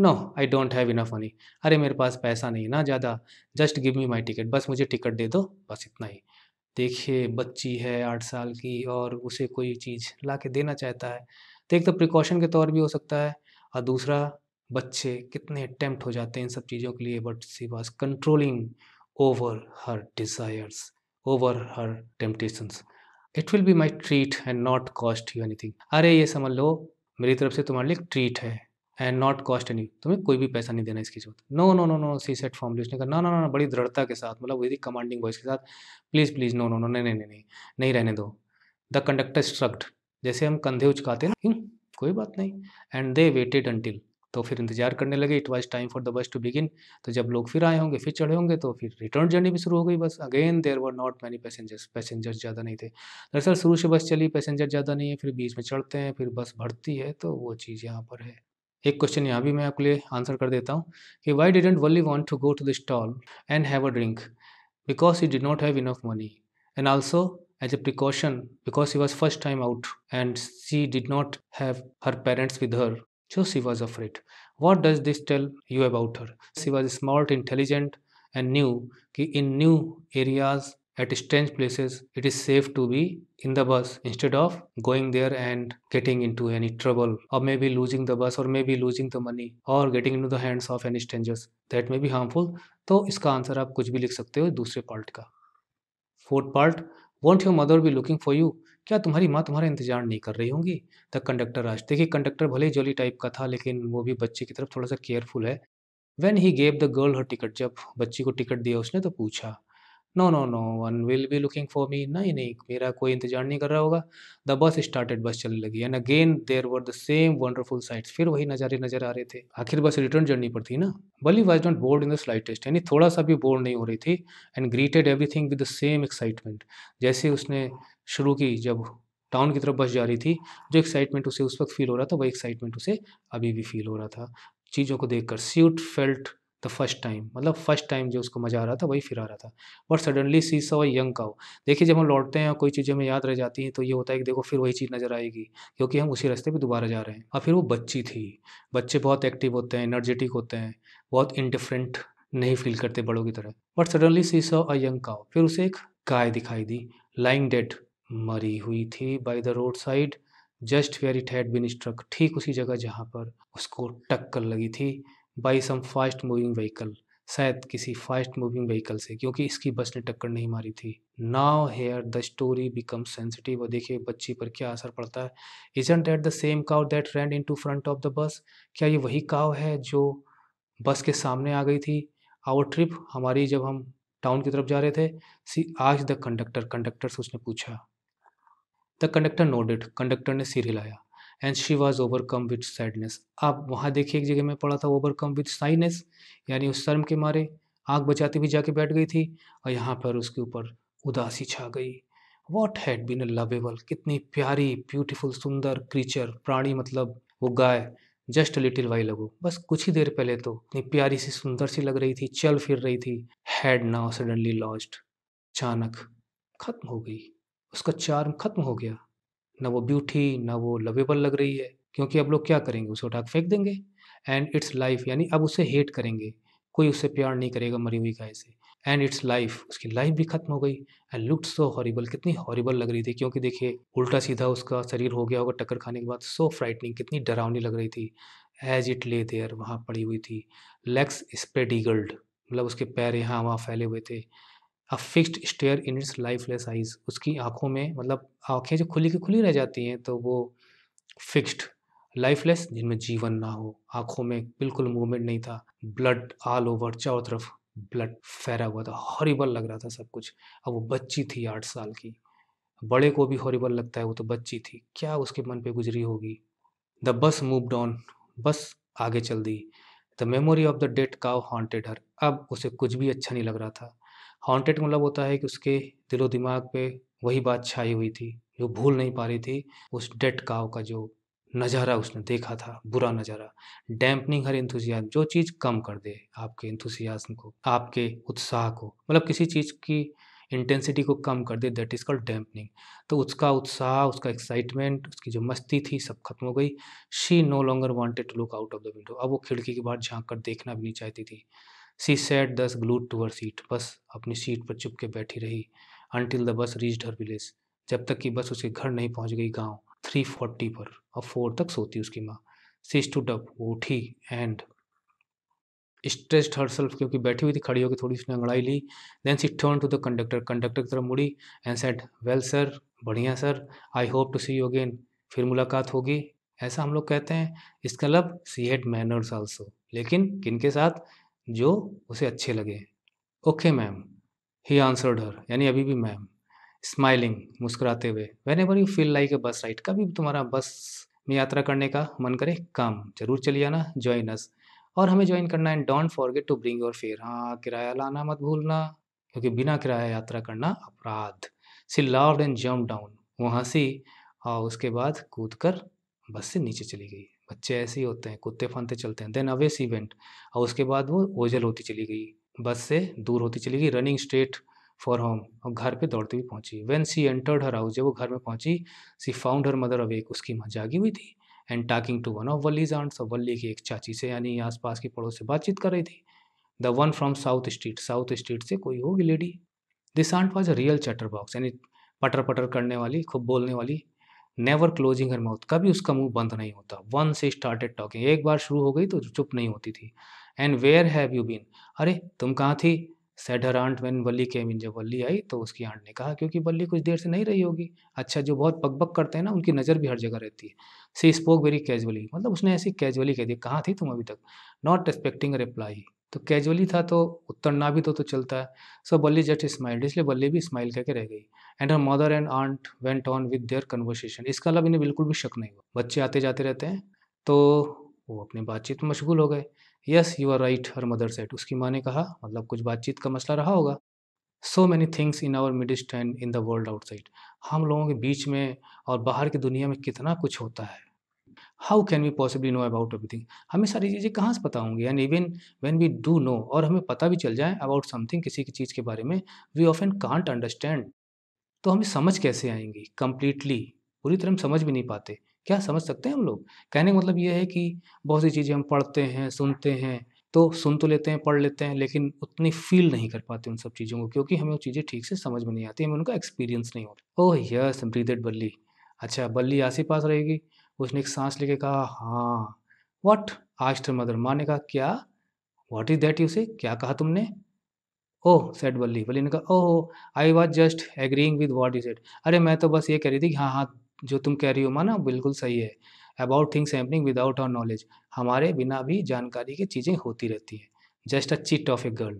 no I don't have enough money अरे मेरे पास पैसा नहीं ना ज़्यादा just give me my ticket बस मुझे टिकट दे दो बस इतना ही देखिए बच्ची है आठ साल की और उसे कोई चीज़ ला के देना चाहता है तो एक तो प्रिकॉशन के तौर भी हो सकता है और दूसरा बच्चे कितने अटैम्प्ट हो जाते हैं इन सब चीज़ों के लिए but she was controlling over her desires over her temptations it will be my treat and not cost you anything अरे ये समझ लो मेरी तरफ से तुम्हारे लिए ट्रीट है एंड नॉट कॉस्ट एनी तुम्हें कोई भी पैसा नहीं देना इसकी जरूरत no no no no she said firm उसने कहा ना ना ना बड़ी दृढ़ता के साथ मतलब वेरी कमांडिंग वॉइस के साथ please please no no no नहीं नहीं नहीं नहीं रहने दो द कंडक्टर स्ट्रक्ट जैसे हम कंधे उचकाते हैं हम्म, कोई बात नहीं एंड दे वेटेड अंटिल तो फिर इंतजार करने लगे it was time for the bus to begin तो जब लोग फिर आए होंगे फिर चढ़े होंगे तो फिर रिटर्न जर्नी भी शुरू हो गई bus again there were not many passengers passengers ज़्यादा नहीं थे दरअसल शुरू से बस चली पैसेंजर ज़्यादा नहीं है फिर बीच में चढ़ते हैं फिर बस भरती है तो वो चीज़ यहाँ पर है एक क्वेश्चन यहाँ भी मैं आपके लिए आंसर कर देता हूँ कि why didn't Valli want to go to the stall and have a drink because you did not have enough money and also as a precaution because he was first time out and she did not have her parents with her so she was afraid. What does this tell you about her? She was smart, intelligent, and knew that in new areas, at strange places, it is safe to be in the bus instead of going there and getting into any trouble, or maybe losing the bus, or maybe losing the money, or getting into the hands of any strangers that may be harmful. So, its answer, you can write लिख सकते हो दूसरे Fourth part, won't your mother be looking for you? क्या तुम्हारी माँ तुम्हारा इंतजार नहीं कर रही होंगी द कंडक्टर आज देखिए कंडक्टर भले ही जोली टाइप का था लेकिन वो भी बच्चे की तरफ थोड़ा सा केयरफुल है when he gave the girl her ticket जब बच्ची को टिकट दिया उसने तो पूछा no no no one will be looking for me नहीं नहीं मेरा कोई इंतजार नहीं कर रहा होगा द बस स्टार्टेड बस चलने लगी and again there were the same wonderful sights फिर वही नज़ारे नज़र आ रहे थे आखिर बस रिटर्न जर्नी पर थी ना Valli was not bored in the slightest यानी थोड़ा सा भी बोर्ड नहीं हो रही थी and greeted everything with the same excitement जैसे उसने शुरू की जब टाउन की तरफ बस जा रही थी जो एक्साइटमेंट उसे उस वक्त फील हो रहा था वही एक्साइटमेंट उसे अभी भी फील हो रहा था चीज़ों को देखकर she felt the first time मतलब फर्स्ट टाइम जो उसको मज़ा आ रहा था वही फिर आ रहा था but suddenly she saw young cow देखिए जब हम लौटते हैं और कोई चीज़ें हमें याद रह जाती हैं तो ये होता है कि देखो फिर वही चीज़ नज़र आएगी क्योंकि हम उसी रास्ते पर दोबारा जा रहे हैं और फिर वो बच्ची थी बच्चे बहुत एक्टिव होते हैं एनर्जेटिक होते हैं बहुत इंडिफरेंट नहीं फील करते बड़ों की तरह but suddenly she saw a young cow फिर उसे एक गाय दिखाई दी लाइंग डेड मरी हुई थी by the roadside just where it had been struck ठीक उसी जगह जहाँ पर उसको टक्कर लगी थी by some fast moving vehicle शायद किसी फास्ट मूविंग व्हीकल से क्योंकि इसकी बस ने टक्कर नहीं मारी थी now here the story become sensitive और देखिए बच्ची पर क्या असर पड़ता है and it the same cow that ran in to front of the bus क्या ये वही काव है जो बस के सामने आ गई थी आवर ट्रिप हमारी जब हम टाउन की तरफ जा रहे थे सी आज द कंडक्टर कंडक्टर से उसने पूछा द कंडक्टर नोडेड कंडक्टर ने सिर हिलाया and she was overcome with sadness आप वहाँ देखिए एक जगह में पढ़ा था ओवरकम विथ साइनेस यानी उस शर्म के मारे आग बचाते हुए जाके बैठ गई थी और यहाँ पर उसके ऊपर उदासी छा गई what had been a lovable कितनी प्यारी ब्यूटिफुल सुंदर क्रीचर प्राणी मतलब वो गाय जस्ट लिटिल वाई लगो बस कुछ ही देर पहले तो इतनी प्यारी सी सुंदर सी लग रही थी चल फिर रही थी हैड नाउ सडनली लॉस्ट अचानक खत्म हो गई उसका चार खत्म हो गया ना वो ब्यूटी ना वो लवेबल लग रही है क्योंकि अब लोग क्या करेंगे उसे उठा फेंक देंगे एंड इट्स लाइफ यानी अब उसे हेट करेंगे कोई उसे प्यार नहीं करेगा मरी हुई गाय से एंड इट्स लाइफ उसकी लाइफ भी खत्म हो गई एंड लुक सो हॉरीबल कितनी हॉरीबल लग रही थी क्योंकि देखिए उल्टा सीधा उसका शरीर हो गया होगा टक्कर खाने के बाद सो फ्राइटनिंग कितनी डरावनी लग रही थी एज इट ले देयर वहाँ पड़ी हुई थी लेग्स स्प्रेड ईगल्ड मतलब उसके पैर यहाँ वहाँ फैले हुए थे a fixed stare in its lifeless eyes उसकी आंखों में मतलब आंखें जो खुली की खुली रह जाती हैं तो वो फिक्स्ड लाइफलेस जिनमें जीवन ना हो आंखों में बिल्कुल मूवमेंट नहीं था ब्लड ऑल ओवर चारों तरफ ब्लड फैरा हुआ था हॉरिबल लग रहा था सब कुछ अब वो बच्ची थी आठ साल की बड़े को भी हॉरिबल लगता है वो तो बच्ची थी क्या उसके मन पे गुजरी होगी the bus move on bus आगे चल दी the memory of the dead cow haunted her अब उसे कुछ भी अच्छा नहीं लग रहा था हॉन्टेड मतलब होता है कि उसके दिलो दिमाग पे वही बात छाई हुई थी जो भूल नहीं पा रही थी उस डेट काव का जो नज़ारा उसने देखा था बुरा नज़ारा डैम्पनिंग हर इंथुजियाज जो चीज़ कम कर दे आपके इंथुजियाज्म को आपके उत्साह को मतलब किसी चीज़ की इंटेंसिटी को कम कर दे दैट इज़ कॉल्ड डैम्पनिंग तो उसका उत्साह उसका एक्साइटमेंट उसकी जो मस्ती थी सब खत्म हो गई she no longer wanted to look out of the window अब वो खिड़की के बाहर झाँक कर देखना भी नहीं चाहती थी she sat thus glued to her seat बस अपनी सीट पर चुप के बैठी रही until the bus reach her village जब तक कि बस उसके घर नहीं पहुंच गई गांव थ्री फोर्टी पर और फोर तक सोती उसकी माँ सी स्टूड अप वो उठी एंड स्ट्रेस्ड हर सेल्फ क्योंकि बैठी हुई थी खड़ी होकर थोड़ी उसने अंगड़ाई ली then she turn to the conductor conductor की तरफ मुड़ी एंड सेट वेल सर बढ़िया sir I hope to see you again फिर मुलाकात होगी ऐसा हम लोग कहते हैं इसका लब सी हेड मैनर्स आल्सो लेकिन किन के साथ जो उसे अच्छे लगे okay ma'am he answered her यानी अभी भी मैम स्माइलिंग मुस्कुराते हुए whenever you feel like a bus ride कभी भी तुम्हारा बस में यात्रा करने का मन करे काम जरूर चलिए आना ज्वाइन अस और हमें ज्वाइन करना है don't forget to bring your fare हाँ किराया लाना मत भूलना क्योंकि बिना किराया यात्रा करना अपराध she laughed and jump down वो हंसी और उसके बाद कूद कर बस से नीचे चली गई बच्चे ऐसे ही होते हैं कुत्ते फंते चलते हैं देन अवेस इवेंट और उसके बाद वो ओझल होती चली गई बस से दूर होती चली गई रनिंग स्ट्रेट फॉर होम और घर पे दौड़ती हुई पहुंची when she entered her house जब वो घर में पहुंची she found her mother awake उसकी माँ जागी हुई थी and talking to one of Valli's aunts और वल्ली की एक चाची से यानी आसपास के पड़ोस से बातचीत कर रही थी the one from south street south street से कोई होगी lady this aunt was a real chatterbox यानी पटर पटर करने वाली खूब बोलने वाली नेवर क्लोजिंग हर माउथ कभी उसका मुंह बंद नहीं होता वन से स्टार्टेड टॉकिंग एक बार शुरू हो गई तो चुप नहीं होती थी and where have you been अरे तुम कहाँ थी सेड हर आंट वैन बल्ली केम इन जब बल्ली आई तो उसकी आंट ने कहा क्योंकि बल्ली कुछ देर से नहीं रही होगी अच्छा जो बहुत पकबक करते हैं ना उनकी नज़र भी हर जगह रहती है सी स्पोक वेरी कैजुअली मतलब उसने ऐसी कैजुअली कह दी कहाँ थी तुम अभी तक नॉट एक्सपेक्टिंग रिप्लाई तो कैजुअली था तो उत्तर ना भी तो तो चलता है सो बल्ली जस्ट स्माइल्ड इसलिए बल्ली भी स्माइल करके रह गई and her mother and aunt went on with their conversation इसका अलावा इन्हें बिल्कुल भी शक नहीं हुआ बच्चे आते जाते रहते हैं तो वो अपनी बातचीत में मशगूल हो गए yes you are right her mother said उसकी माँ ने कहा मतलब कुछ बातचीत का मसला रहा होगा so many things in our midst and in the world outside हम लोगों के बीच में और बाहर की दुनिया में कितना कुछ होता है how can we possibly know about everything हमें सारी चीज़ें कहाँ से पता होंगी and even when we do know और हमें पता भी चल जाए अबाउट समथिंग किसी की चीज़ के बारे में वी ऑफ एंड कांट अंडरस्टैंड तो हमें समझ कैसे आएंगी कम्प्लीटली पूरी तरह हम समझ भी नहीं पाते क्या समझ सकते हैं हम लोग कहने का मतलब ये है कि बहुत सी चीज़ें हम पढ़ते हैं सुनते हैं तो सुन तो लेते हैं पढ़ लेते हैं लेकिन उतनी फील नहीं कर पाते उन सब चीज़ों को क्योंकि हमें वो चीज़ें ठीक से समझ में नहीं आती हमें उनका एक्सपीरियंस नहीं होता ओह यस ब्रीदेड बल्ली अच्छा बल्ली आस ही पास रहेगी उसने एक सांस लेके कहा हाँ वट आस्ट मदर माँ ने कहा क्या वॉट इज़ दैट यू से क्या कहा तुमने ओह oh, सेट बल्ली बल्ली ने कहा oh I was just agreeing with what you said अरे मैं तो बस ये कह रही थी कि हाँ हाँ जो तुम कह रही हो माँ ना बिल्कुल सही है about things happening without our knowledge हमारे बिना भी जानकारी की चीज़ें होती रहती हैं just a chit of a girl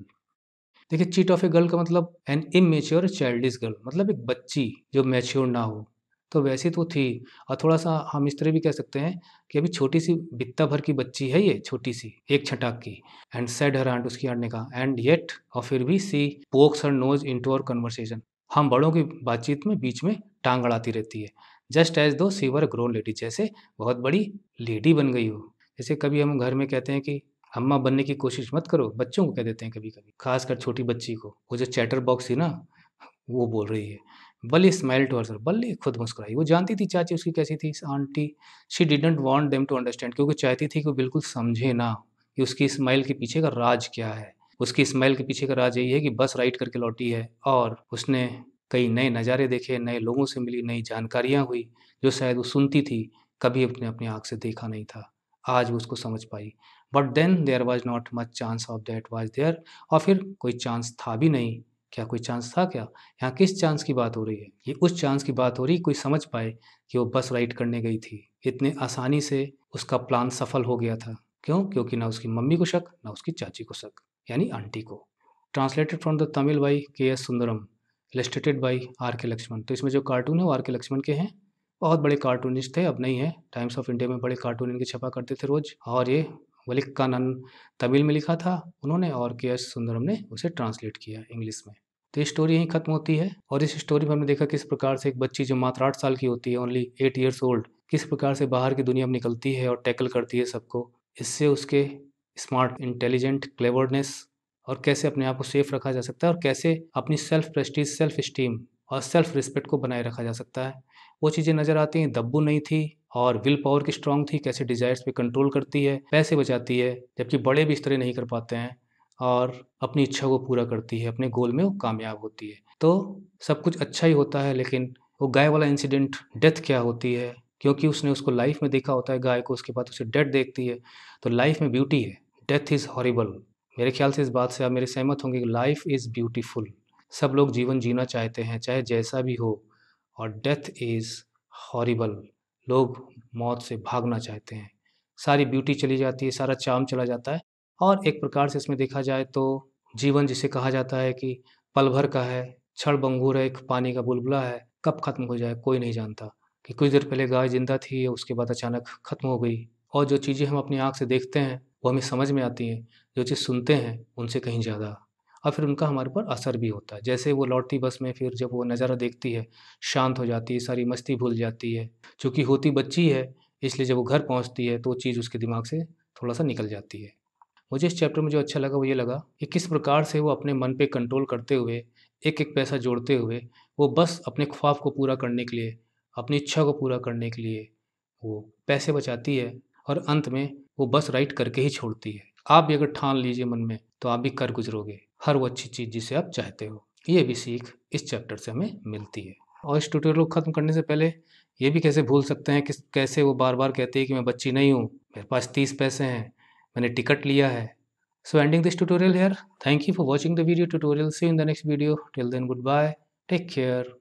देखिए चीट ऑफ ए गर्ल का मतलब एन इमेच्योर चाइल्डिस गर्ल मतलब एक बच्ची जो मेच्योर ना हो तो वैसे तो थी और थोड़ा सा हम इस तरह भी कह सकते हैं कि अभी छोटी सी बित्ता भर की बच्ची है ये छोटी सी एक छटाक की एंड सेड हर आंट उसकी आंट ने कहा एंड येट और फिर भी she pokes her nose into our conversation हम बड़ों की बातचीत में बीच में टांग अड़ाती रहती है just as though she were grown lady जैसे बहुत बड़ी लेडी बन गई हो जैसे कभी हम घर में कहते हैं कि अम्मा बनने की कोशिश मत करो बच्चों को कह देते हैं कभी कभी खासकर छोटी बच्ची को वो जो चैटर बॉक्स थी ना वो बोल रही है बल्ली स्माइल टू हर बल्ली खुद मुस्कुराई वो जानती थी चाची उसकी कैसी थी aunty she didn't want them to understand क्योंकि चाहती थी कि वो बिल्कुल समझे ना कि उसकी स्माइल के पीछे का राज क्या है उसकी स्माइल के पीछे का राज यही है कि बस राइड करके लौटी है और उसने कई नए नज़ारे देखे नए लोगों से मिली नई जानकारियाँ हुई जो शायद वो सुनती थी कभी अपने अपनी आँख से देखा नहीं था आज वो उसको समझ पाई but then there was not much chance of that was there और फिर कोई चांस था भी नहीं क्या कोई चांस था क्या यहाँ किस चांस की बात हो रही है ये उस चांस की बात हो रही कोई समझ पाए कि वो बस राइड करने गई थी इतने आसानी से उसका प्लान सफल हो गया था क्यों क्योंकि ना उसकी मम्मी को शक ना उसकी चाची को शक यानी आंटी को translated from the Tamil by K S Sundaram illustrated by R K Laxman तो इसमें जो कार्टून है वो आर के लक्ष्मण के हैं बहुत बड़े कार्टूनिस्ट थे अब नहीं है टाइम्स ऑफ इंडिया में बड़े कार्टून इनके छपा करते थे रोज़ और ये वलिक्कानन तमिल में लिखा था उन्होंने और के एस सुंदरम ने उसे ट्रांसलेट किया इंग्लिश में तो ये स्टोरी यहीं खत्म होती है और इस स्टोरी में हमने देखा किस प्रकार से एक बच्ची जो मात्र आठ साल की होती है ओनली एट ईयर्स ओल्ड किस प्रकार से बाहर की दुनिया में निकलती है और टैकल करती है सबको इससे उसके स्मार्ट इंटेलिजेंट क्लेवरनेस और कैसे अपने आप को सेफ रखा जा सकता है और कैसे अपनी सेल्फ प्रेस्टीज सेल्फ स्टीम और सेल्फ रिस्पेक्ट को बनाए रखा जा सकता है वो चीज़ें नज़र आती हैं दब्बू नहीं थी और विल पावर की स्ट्रांग थी कैसे डिजायर्स पे कंट्रोल करती है पैसे बचाती है जबकि बड़े भी इस तरह नहीं कर पाते हैं और अपनी इच्छा को पूरा करती है अपने गोल में वो कामयाब होती है तो सब कुछ अच्छा ही होता है लेकिन वो गाय वाला इंसिडेंट डेथ क्या होती है क्योंकि उसने उसको लाइफ में देखा होता है गाय को उसके बाद उसे डेथ देखती है तो लाइफ में ब्यूटी है डेथ इज़ हॉरिबल मेरे ख्याल से इस बात से आप मेरे सहमत होंगे कि लाइफ इज़ ब्यूटीफुल सब लोग जीवन जीना चाहते हैं चाहे जैसा भी हो और डेथ इज़ हॉरिबल लोग मौत से भागना चाहते हैं सारी ब्यूटी चली जाती है सारा चाम चला जाता है और एक प्रकार से इसमें देखा जाए तो जीवन जिसे कहा जाता है कि पल भर का है क्षण बंगूर है एक पानी का बुलबुला है कब खत्म हो जाए कोई नहीं जानता कि कुछ देर पहले गाय जिंदा थी उसके बाद अचानक खत्म हो गई और जो चीज़ें हम अपनी आँख से देखते हैं वो हमें समझ में आती हैं जो चीज़ सुनते हैं उनसे कहीं ज़्यादा और फिर उनका हमारे ऊपर असर भी होता है जैसे वो लौटती बस में फिर जब वो नज़ारा देखती है शांत हो जाती है सारी मस्ती भूल जाती है चूँकि होती बच्ची है इसलिए जब वो घर पहुँचती है तो वो चीज़ उसके दिमाग से थोड़ा सा निकल जाती है मुझे इस चैप्टर में जो अच्छा लगा वो ये लगा कि किस प्रकार से वो अपने मन पे कंट्रोल करते हुए एक एक पैसा जोड़ते हुए वो बस अपने ख्वाब को पूरा करने के लिए अपनी इच्छा को पूरा करने के लिए वो पैसे बचाती है और अंत में वो बस राइट करके ही छोड़ती है आप भी अगर ठान लीजिए मन में तो आप भी कर गुजरोगे हर वो अच्छी चीज़ जिसे आप चाहते हो ये भी सीख इस चैप्टर से हमें मिलती है और इस ट्यूटोरियल को ख़त्म करने से पहले ये भी कैसे भूल सकते हैं कि कैसे वो बार बार कहते हैं कि मैं बच्ची नहीं हूँ मेरे पास तीस पैसे हैं मैंने टिकट लिया है so ending this tutorial here thank you for watching the video tutorial see in the next video till then goodbye take care